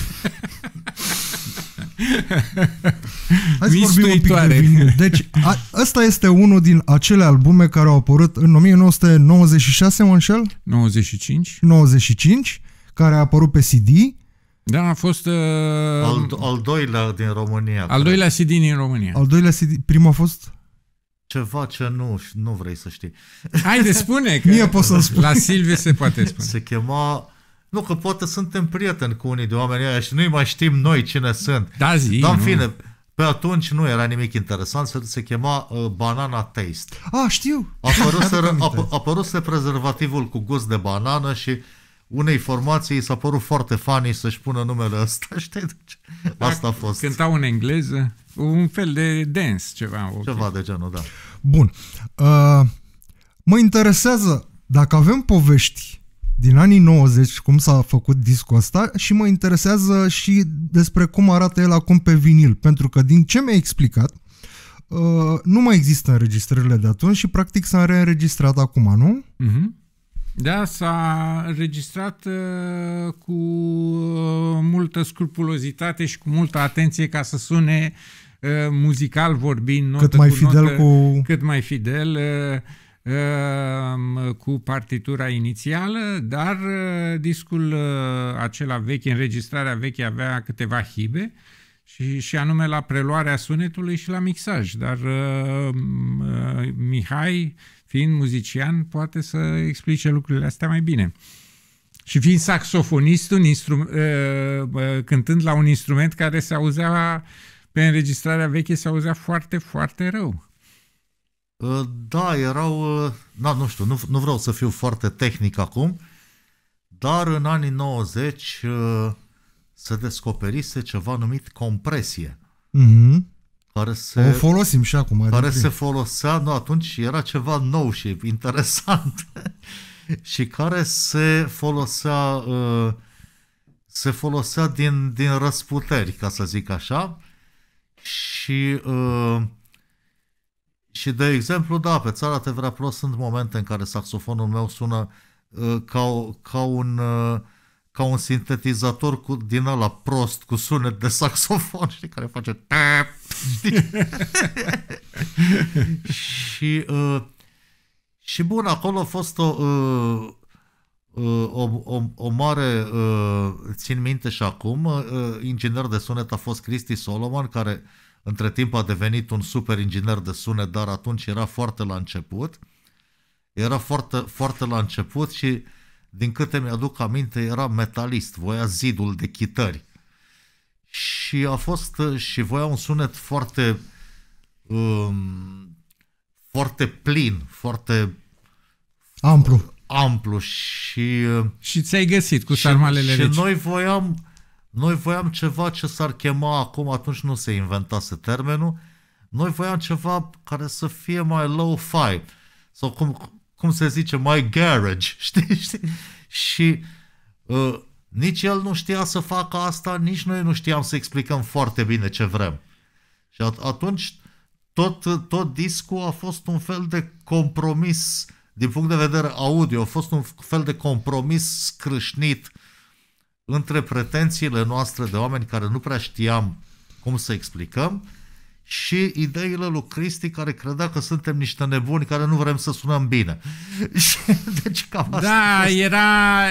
Hai să un pic de vinil. Deci, a, ăsta este unul din acele albume care au apărut în 1996, mă înșel? 95. 95, care a apărut pe CD. Da, a fost... Uh, al, al doilea din România. Al cred. doilea CD din România. Al doilea CD, primul a fost... Ceva ce nu, nu vrei să știi. Hai de spune că Mie pot să spun. la Silvie se poate spune. Se chema... Nu, că poate suntem prieteni cu unii de oameni ăia și nu-i mai știm noi cine sunt. Da, zi, Dar în fine, pe atunci nu era nimic interesant, se, se chema uh, Banana Taste. Ah, știu! a apă, apăruse prezervativul cu gust de banană și uh, unei formații s-a părut foarte funny să-și pună numele ăsta, știi? Deci, asta a fost. Cântau în engleză, un fel de dance, ceva. Okay. Ceva de genul, da. Bun. Uh, mă interesează dacă avem povești din anii 90, cum s-a făcut discul ăsta și mă interesează și despre cum arată el acum pe vinil, pentru că din ce mi-ai explicat, uh, nu mai există înregistrările de atunci și practic s-a reînregistrat acum, nu? Mhm. Uh-huh. Da, s-a înregistrat uh, cu uh, multă scrupulozitate și cu multă atenție ca să sune uh, muzical vorbind, notă cât mai cu fidel notă, cu... cât mai fidel uh, uh, cu partitura inițială, dar uh, discul uh, acela vechi, înregistrarea veche avea câteva hibe și, și anume la preluarea sunetului și la mixaj, dar uh, uh, Mihai uh, fiind muzician, poate să explice lucrurile astea mai bine. Și fiind saxofonist, un instru- ă, cântând la un instrument care se auzea, pe înregistrarea veche se auzea foarte, foarte rău. Ă, da, erau, da, nu știu, nu, nu vreau să fiu foarte tehnic acum, dar în anii 90 se descoperise ceva numit compresie. Mm-hmm care se... O folosim și acum. Care se folosea, nu, atunci era ceva nou și interesant și care se folosea, uh, se folosea din, din răsputeri, ca să zic așa, și, uh, și de exemplu, da, pe țara te vrea prost sunt momente în care saxofonul meu sună uh, ca, ca un... Uh, ca un sintetizator cu, din ăla prost, cu sunet de saxofon, știi, care face tap, știi? și, uh, și bun, acolo a fost o, uh, uh, o, o, o mare, uh, țin minte și acum, uh, inginer de sunet a fost Cristi Solomon, care între timp a devenit un super inginer de sunet, dar atunci era foarte la început. Era foarte, foarte la început și din câte mi-aduc aminte, era metalist, voia zidul de chitări. Și a fost uh, și voia un sunet foarte um, foarte plin, foarte amplu. Amplu și uh, și ți-ai găsit cu sarmalele Și, și noi voiam noi voiam ceva ce s-ar chema acum, atunci nu se inventase termenul. Noi voiam ceva care să fie mai low-fi sau cum cum se zice, my garage, știi? știi? Și uh, nici el nu știa să facă asta, nici noi nu știam să explicăm foarte bine ce vrem. Și at- atunci tot, tot discul a fost un fel de compromis din punct de vedere audio, a fost un fel de compromis scrâșnit între pretențiile noastre de oameni care nu prea știam cum să explicăm și ideile lui Cristi care credea că suntem niște nebuni care nu vrem să sunăm bine. deci cam asta. Da, era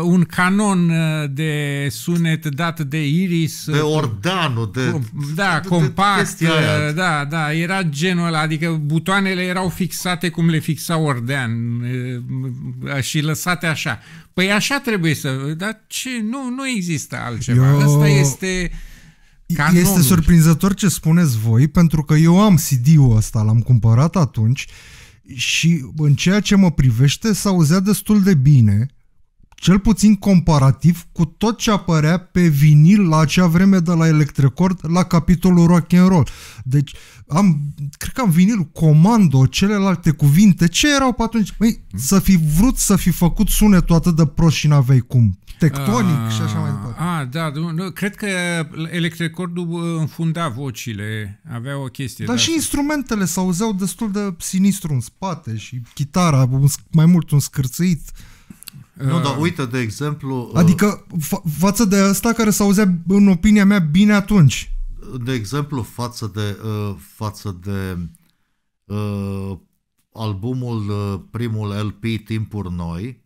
uh, un canon uh, de sunet dat de Iris. De uh, Ordanu, de... Com, da, de, compact. De uh, da, da, era genul ăla, adică butoanele erau fixate cum le fixa Ordean uh, și lăsate așa. Păi așa trebuie să... Dar ce? Nu, nu există altceva. Eu... Asta este Canonul. Este surprinzător ce spuneți voi, pentru că eu am CD-ul ăsta, l-am cumpărat atunci și în ceea ce mă privește s-auzea destul de bine, cel puțin comparativ cu tot ce apărea pe vinil la acea vreme de la Electrecord la capitolul rock and roll. Deci am, cred că am vinilul Comando, celelalte cuvinte, ce erau pe atunci? Măi, mm. să fi vrut să fi făcut sunetul atât de prost și n-aveai cum. Tectonic a, ah, și așa mai departe. A, ah, da, nu, cred că electrecordul uh, înfunda vocile, avea o chestie. Dar și instrumentele s-auzeau destul de sinistru în spate și chitara, mai mult un scârțâit. Nu, dar ah. uite, de exemplu... Adică fa- față de asta care s-auzea, în opinia mea, bine atunci de exemplu, față de, uh, față de uh, albumul, uh, primul LP, Timpuri Noi,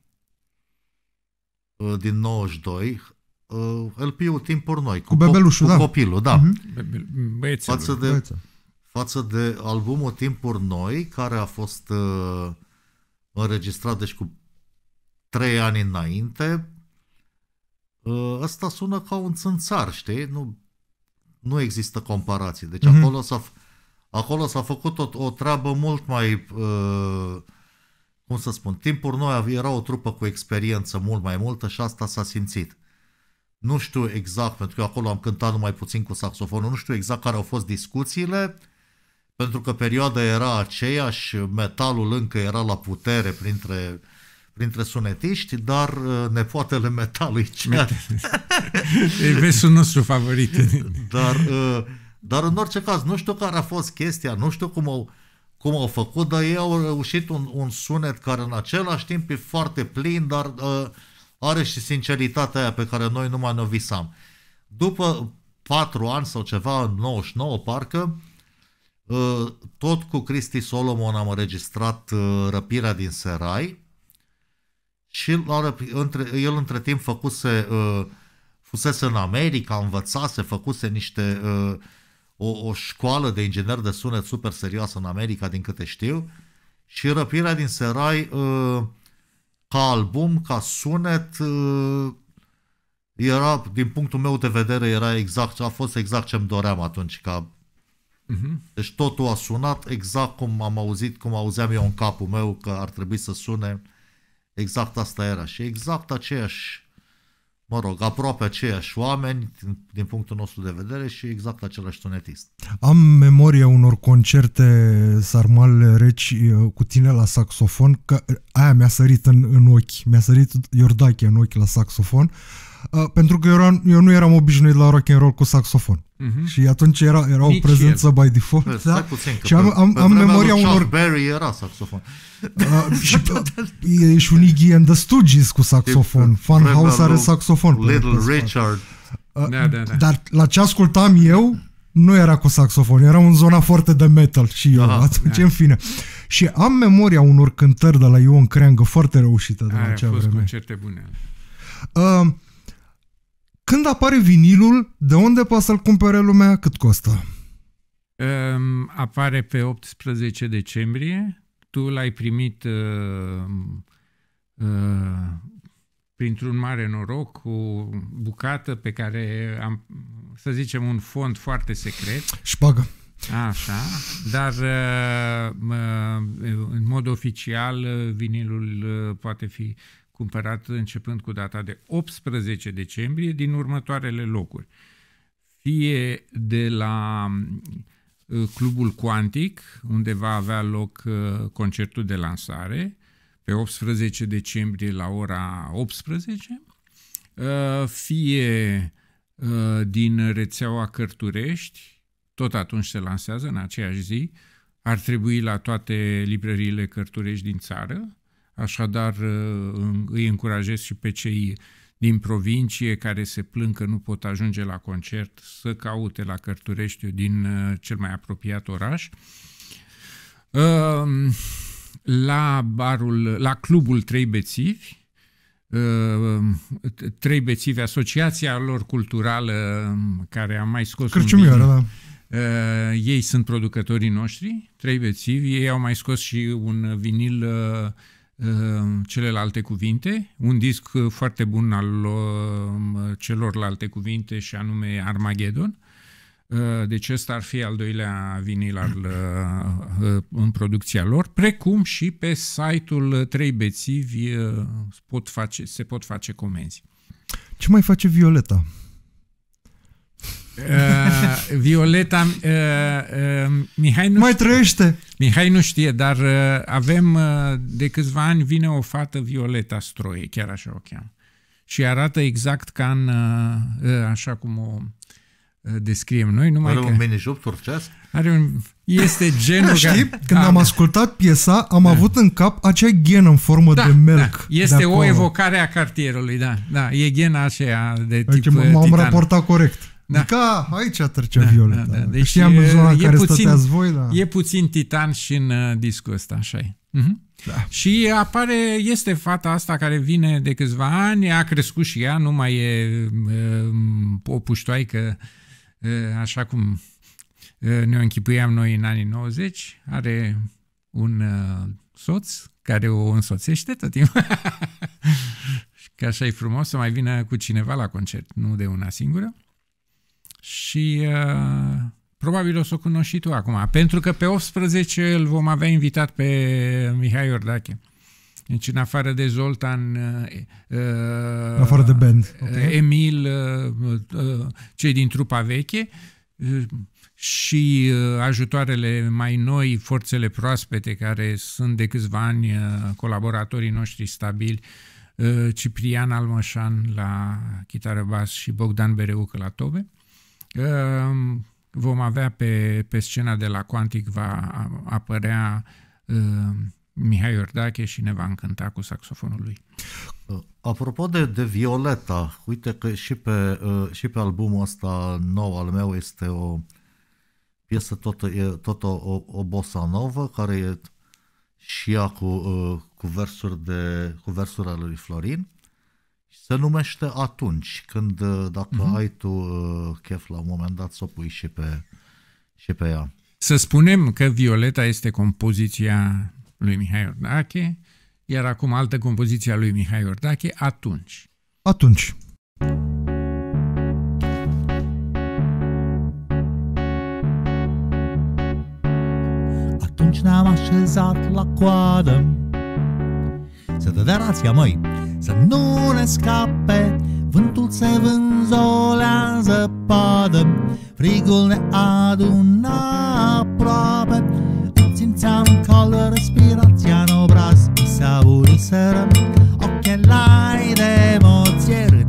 uh, din 92, uh, LP-ul Timpuri Noi, cu, cu, bebelușul, cu da. copilul, da. Uh-huh. Față de, față de albumul Timpuri Noi, care a fost uh, înregistrat, deci cu trei ani înainte, uh, ăsta sună ca un țânțar, știi? Nu, nu există comparație. Deci mm-hmm. acolo s-a, acolo s-a făcut o, o treabă mult mai, uh, cum să spun, timpuri noi era o trupă cu experiență mult mai multă și asta s-a simțit. Nu știu exact, pentru că acolo am cântat numai puțin cu saxofonul, nu știu exact care au fost discuțiile, pentru că perioada era aceeași, metalul încă era la putere printre printre sunetiști, dar uh, nepoatele metalului. e vesul nostru favorit. dar, uh, dar în orice caz, nu știu care a fost chestia, nu știu cum au, cum au făcut, dar ei au reușit un, un sunet care în același timp e foarte plin, dar uh, are și sinceritatea aia pe care noi numai ne visam. După patru ani sau ceva, în 99 parcă, uh, tot cu Cristi Solomon am înregistrat uh, Răpirea din Serai, și la, între, el între timp făcuse, uh, fusese în America, învățase, făcuse niște, uh, o, o școală de inginer de sunet super serioasă în America, din câte știu, și răpirea din Serai uh, ca album, ca sunet, uh, era, din punctul meu de vedere, era exact, a fost exact ce-mi doream atunci, ca mhm. Deci totul a sunat exact cum am auzit, cum auzeam eu în capul meu că ar trebui să sune Exact asta era și exact aceeași, mă rog, aproape aceiași oameni din, din punctul nostru de vedere și exact același tunetist. Am memoria unor concerte sarmale reci uh, cu tine la saxofon, că uh, aia mi-a sărit în, în ochi, mi-a sărit Iordache în ochi la saxofon, uh, pentru că eu, eu nu eram obișnuit la rock and roll cu saxofon. Uh-huh. Și atunci era, era o prezență el. by default. da? puțin, că și am, am, am memoria unor... Barry era saxofon. Uh, și, e și un Iggy and the Stooges cu saxofon. Fun House are saxofon. Little Richard. Uh, da, da, da. Dar la ce ascultam eu, nu era cu saxofon, era în zona foarte de metal și eu Aha, atunci, da. în fine. Și am memoria unor cântări de la Ion Creangă foarte reușită de la acea vreme. Concerte bune. Uh, când apare vinilul, de unde poate să-l cumpere lumea, cât costă? Um, apare pe 18 decembrie. Tu l-ai primit uh, uh, printr-un mare noroc, o bucată pe care am, să zicem, un fond foarte secret. Șpagă. Așa, dar în mod oficial vinilul poate fi cumpărat începând cu data de 18 decembrie din următoarele locuri. Fie de la uh, Clubul Quantic, unde va avea loc uh, concertul de lansare, pe 18 decembrie la ora 18, uh, fie din rețeaua Cărturești, tot atunci se lansează, în aceeași zi, ar trebui la toate librăriile cărturești din țară, Așadar, uh, îi încurajez și pe cei din provincie care se plâng că nu pot ajunge la concert să caute la Cărturești din uh, cel mai apropiat oraș. Um, la barul, la clubul Trei Bețivi, um, Trei Bețivi, asociația lor culturală um, care a mai scos Crăciumioară, un vinil. Da. Uh, ei sunt producătorii noștri, Trei Bețivi, ei au mai scos și un vinil Ehm, celelalte cuvinte, un disc uh, foarte bun al um, celorlalte cuvinte și anume Armageddon. Ehm, deci ăsta ar fi al doilea vinil al, uh, uh, în producția lor, precum și pe site-ul 3 bețivi pot face, se pot face comenzi. Ce mai face Violeta? Uh, Violeta uh, uh, Mihai nu Mai știe, Mihai nu știe, dar uh, avem uh, de câțiva ani vine o fată Violeta Stroie, chiar așa o cheamă. Și arată exact ca în, uh, uh așa cum o uh, descriem noi. Numai are că un benejob turcesc? Are un... Este genul... știi, care... când da, am, am da. ascultat piesa, am da. avut în cap acea ghenă în formă da, de da. melc. Da. Este de o evocare a cartierului, da. da. E ghena aceea de tip adică M-am uh, raportat corect. Da. Ca aici trecea da, Violeta. Da, da. Deci Știam în zona e care puțin, voi. Da. E puțin titan și în uh, discul ăsta, așa e. Uh-huh. Da. Și apare, este fata asta care vine de câțiva ani, a crescut și ea, nu mai e uh, o puștoaică uh, așa cum uh, ne-o închipuiam noi în anii 90. Are un uh, soț care o însoțește tot timpul. Că așa e frumos să mai vină cu cineva la concert, nu de una singură și uh, probabil o să o cunoști și tu acum, pentru că pe 18 îl vom avea invitat pe Mihai Iordache. Deci în afară de Zoltan, uh, uh afară de band. Uh, okay. Emil, uh, uh, cei din trupa veche uh, și uh, ajutoarele mai noi, forțele proaspete care sunt de câțiva ani uh, colaboratorii noștri stabili, uh, Ciprian Almășan la chitară bas și Bogdan Bereucă la tobe. Uh, Ehm, vom avea pe, pe scena de la Quantic va apărea ehm, Mihai Iordache și ne va încânta cu saxofonul lui. Ă, apropo de, de Violeta, uite că și pe, ă, și pe albumul ăsta nou al meu este o piesă tot, e, tot o, o, o bossa nouă care e și ea cu, ă, cu versuri, de, cu versuri ale lui Florin. Se numește atunci, când uh, dacă uh-huh. ai tu uh, chef la un moment dat să o pui și pe, și pe ea. Să spunem că Violeta este compoziția lui Mihai Ordache, iar acum altă compoziție a lui Mihai Ordache, atunci. Atunci. Atunci ne-am așezat la coadă Să te rația, măi să nu ne scape Vântul se vânzolează padă Frigul ne adună aproape Îmi simțeam caldă respirația în obraz Mi se aburiseră Ochelari de emoție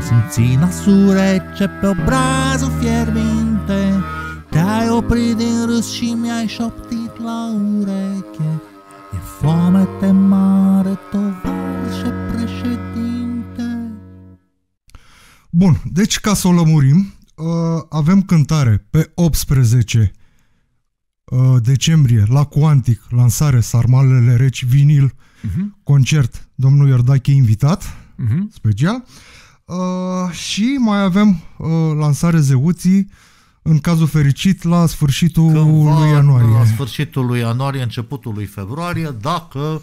Am simțit nasurece pe obrazul fierbinte Te-ai oprit din râs și mi-ai șoptit la ureche E foame te mare, tovarășe președinte Bun, deci ca să o lămurim, uh, avem cântare pe 18 uh, decembrie la Cuantic, lansare Sarmalele Reci, vinil, uh-huh. concert, domnul Iordache invitat, uh-huh. special. Uh, și mai avem uh, lansare zeuții în cazul fericit la sfârșitul Cândva, lui ianuarie. La sfârșitul lui ianuarie, începutul lui februarie, dacă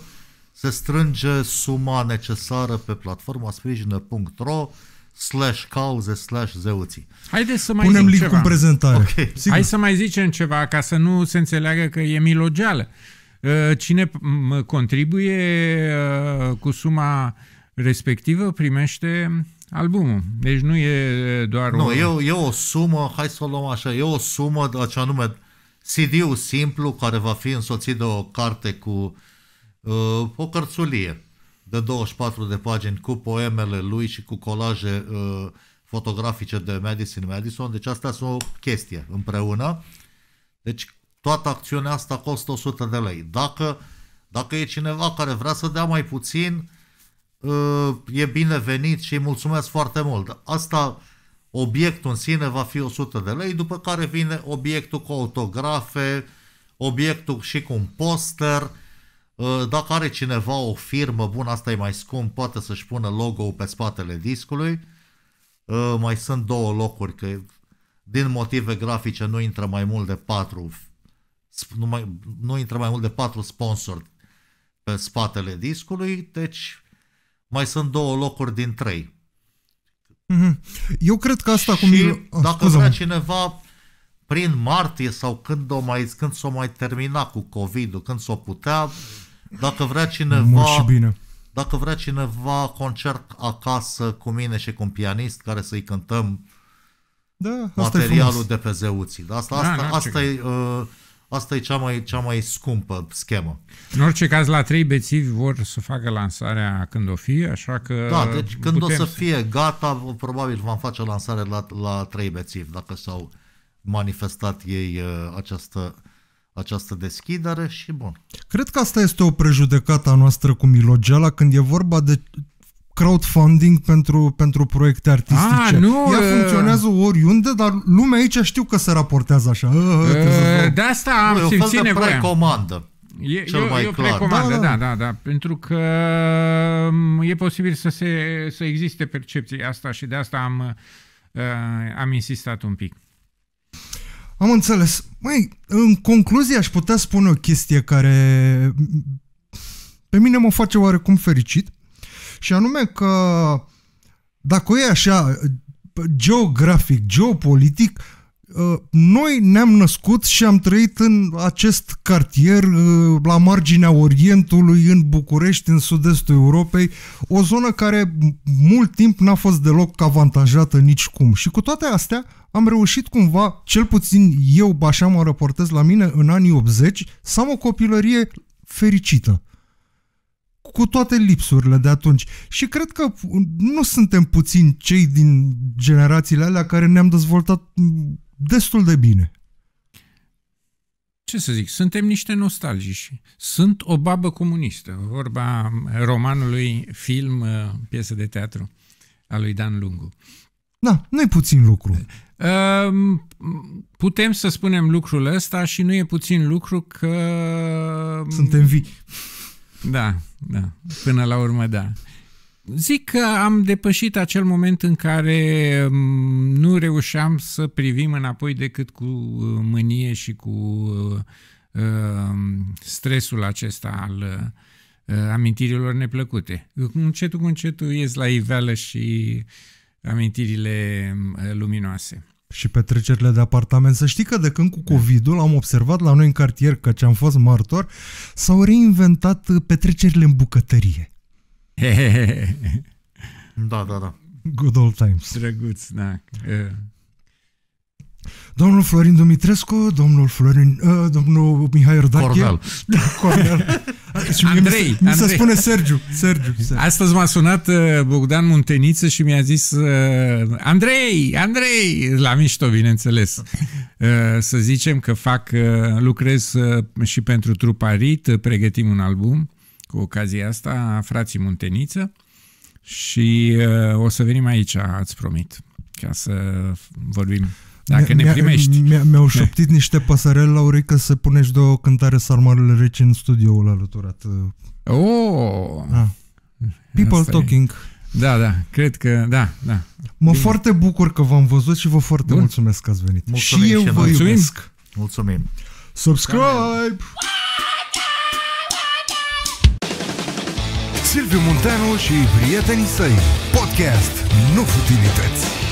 se strânge suma necesară pe platforma sprijină.ro slash cauze slash zeuții. Haideți să mai Punem link ceva. în prezentare. Okay. Hai să mai zicem ceva ca să nu se înțeleagă că e milogeală. Uh, cine contribuie uh, cu suma respectivă primește albumul. Deci nu e doar nu, o... Nu, e, e o sumă, hai să o luăm așa, e o sumă, așa nume, CD-ul simplu care va fi însoțit de o carte cu uh, o cărțulie de 24 de pagini cu poemele lui și cu colaje uh, fotografice de Madison Madison. Deci asta sunt o chestie împreună. Deci toată acțiunea asta costă 100 de lei. Dacă, dacă e cineva care vrea să dea mai puțin, e binevenit și îi mulțumesc foarte mult. Asta, obiectul în sine va fi 100 de lei, după care vine obiectul cu autografe, obiectul și cu un poster. Uh, dacă are cineva o firmă, bună, asta e mai scump, poate să-și pună logo pe spatele discului. Uh, mai sunt două locuri, că din motive grafice nu intră mai mult de patru nu, mai, nu intră mai mult de patru sponsori pe spatele discului, deci mai sunt două locuri din trei. Mhm. Eu cred că asta și cum... dacă ah, dacă vrea cineva prin martie sau când o mai, când s-o mai termina cu COVID-ul, când s-o putea, dacă vrea cineva... Mult și bine. Dacă vrea cineva concert acasă cu mine și cu un pianist care să-i cântăm da, asta materialul e de pe zeuții. Asta, asta, da, asta, asta e... Uh, Asta e cea mai, cea mai scumpă schemă. În orice caz, la trei bețivi vor să facă lansarea când o fi, așa că... Da, deci când o să, să fie gata, probabil vom face lansare la, la trei bețivi, dacă s-au manifestat ei uh, această, această deschidere și bun. Cred că asta este o prejudecată a noastră cu Milogeala când e vorba de crowdfunding pentru, pentru proiecte artistice. A, nu, Ea uh... funcționează oriunde, dar lumea aici știu că se raportează așa. Uh, de asta am nu, simțit nevoia. E precomandă. E, cel eu, mai eu clar. Precomandă, da da. da, da, da. pentru că e posibil să, se, să existe percepția asta și de asta am, uh, am insistat un pic. Am înțeles. Măi, în concluzie aș putea spune o chestie care pe mine mă face oarecum fericit și anume că dacă e așa geografic, geopolitic, uh, noi ne-am născut și am trăit în acest cartier uh, la marginea Orientului, în București, în sud-estul Europei, o zonă care mult timp n-a fost deloc avantajată nicicum. Și cu toate astea am reușit cumva, cel puțin eu, așa mă raportez la mine, în anii 80, să am o copilărie fericită cu toate lipsurile de atunci. Și cred că nu suntem puțini cei din generațiile alea care ne-am dezvoltat destul de bine. Ce să zic, suntem niște nostalgici. Sunt o babă comunistă, vorba romanului, film, uh, piesă de teatru a lui Dan Lungu. Da, nu e puțin lucru. Ehm, putem să spunem lucrul ăsta și nu e puțin lucru că... Suntem vii. Da, da. Până la urmă, da. Zic că am depășit acel moment în care mm, nu reușeam să privim înapoi decât cu uh, mânie și cu uh, um, stresul acesta al uh, amintirilor neplăcute. Încetul cu încetul ies la iveală și amintirile mm, luminoase și petrecerile de apartament. Să știi că de când cu COVID-ul am observat la noi în cartier, că ce am fost martor, s-au reinventat petrecerile în bucătărie. da, da, da. Good old times. Drăguț, da. Domnul Florin Dumitrescu, domnul Florin, uh, domnul Mihai Rodache. Cornel. Da, Cornel. și Andrei, mi se, mi se Andrei. spune Sergiu, Sergiu. Sergiu. Astăzi m-a sunat uh, Bogdan Munteniță și mi-a zis uh, Andrei, Andrei, la mișto, bineînțeles. Uh, să zicem că fac, uh, lucrez uh, și pentru Truparit, uh, pregătim un album cu ocazia asta frații Munteniță și uh, o să venim aici, ați promit, ca să vorbim dacă ne primești. Mi-au șoptit niște păsărele la urechi că să punești două cântare sarmalele rece în studioul alăturat. Uh. Oh! Da. People Asta talking. E. Da, da, cred că, da, da. Mă Bine. foarte bucur că v-am văzut și vă foarte Bun. mulțumesc că ați venit. Mulțumim și eu vă mulțumim. iubesc. Mulțumim. Subscribe! Silviu Munteanu și prietenii săi. Podcast, nu futilități.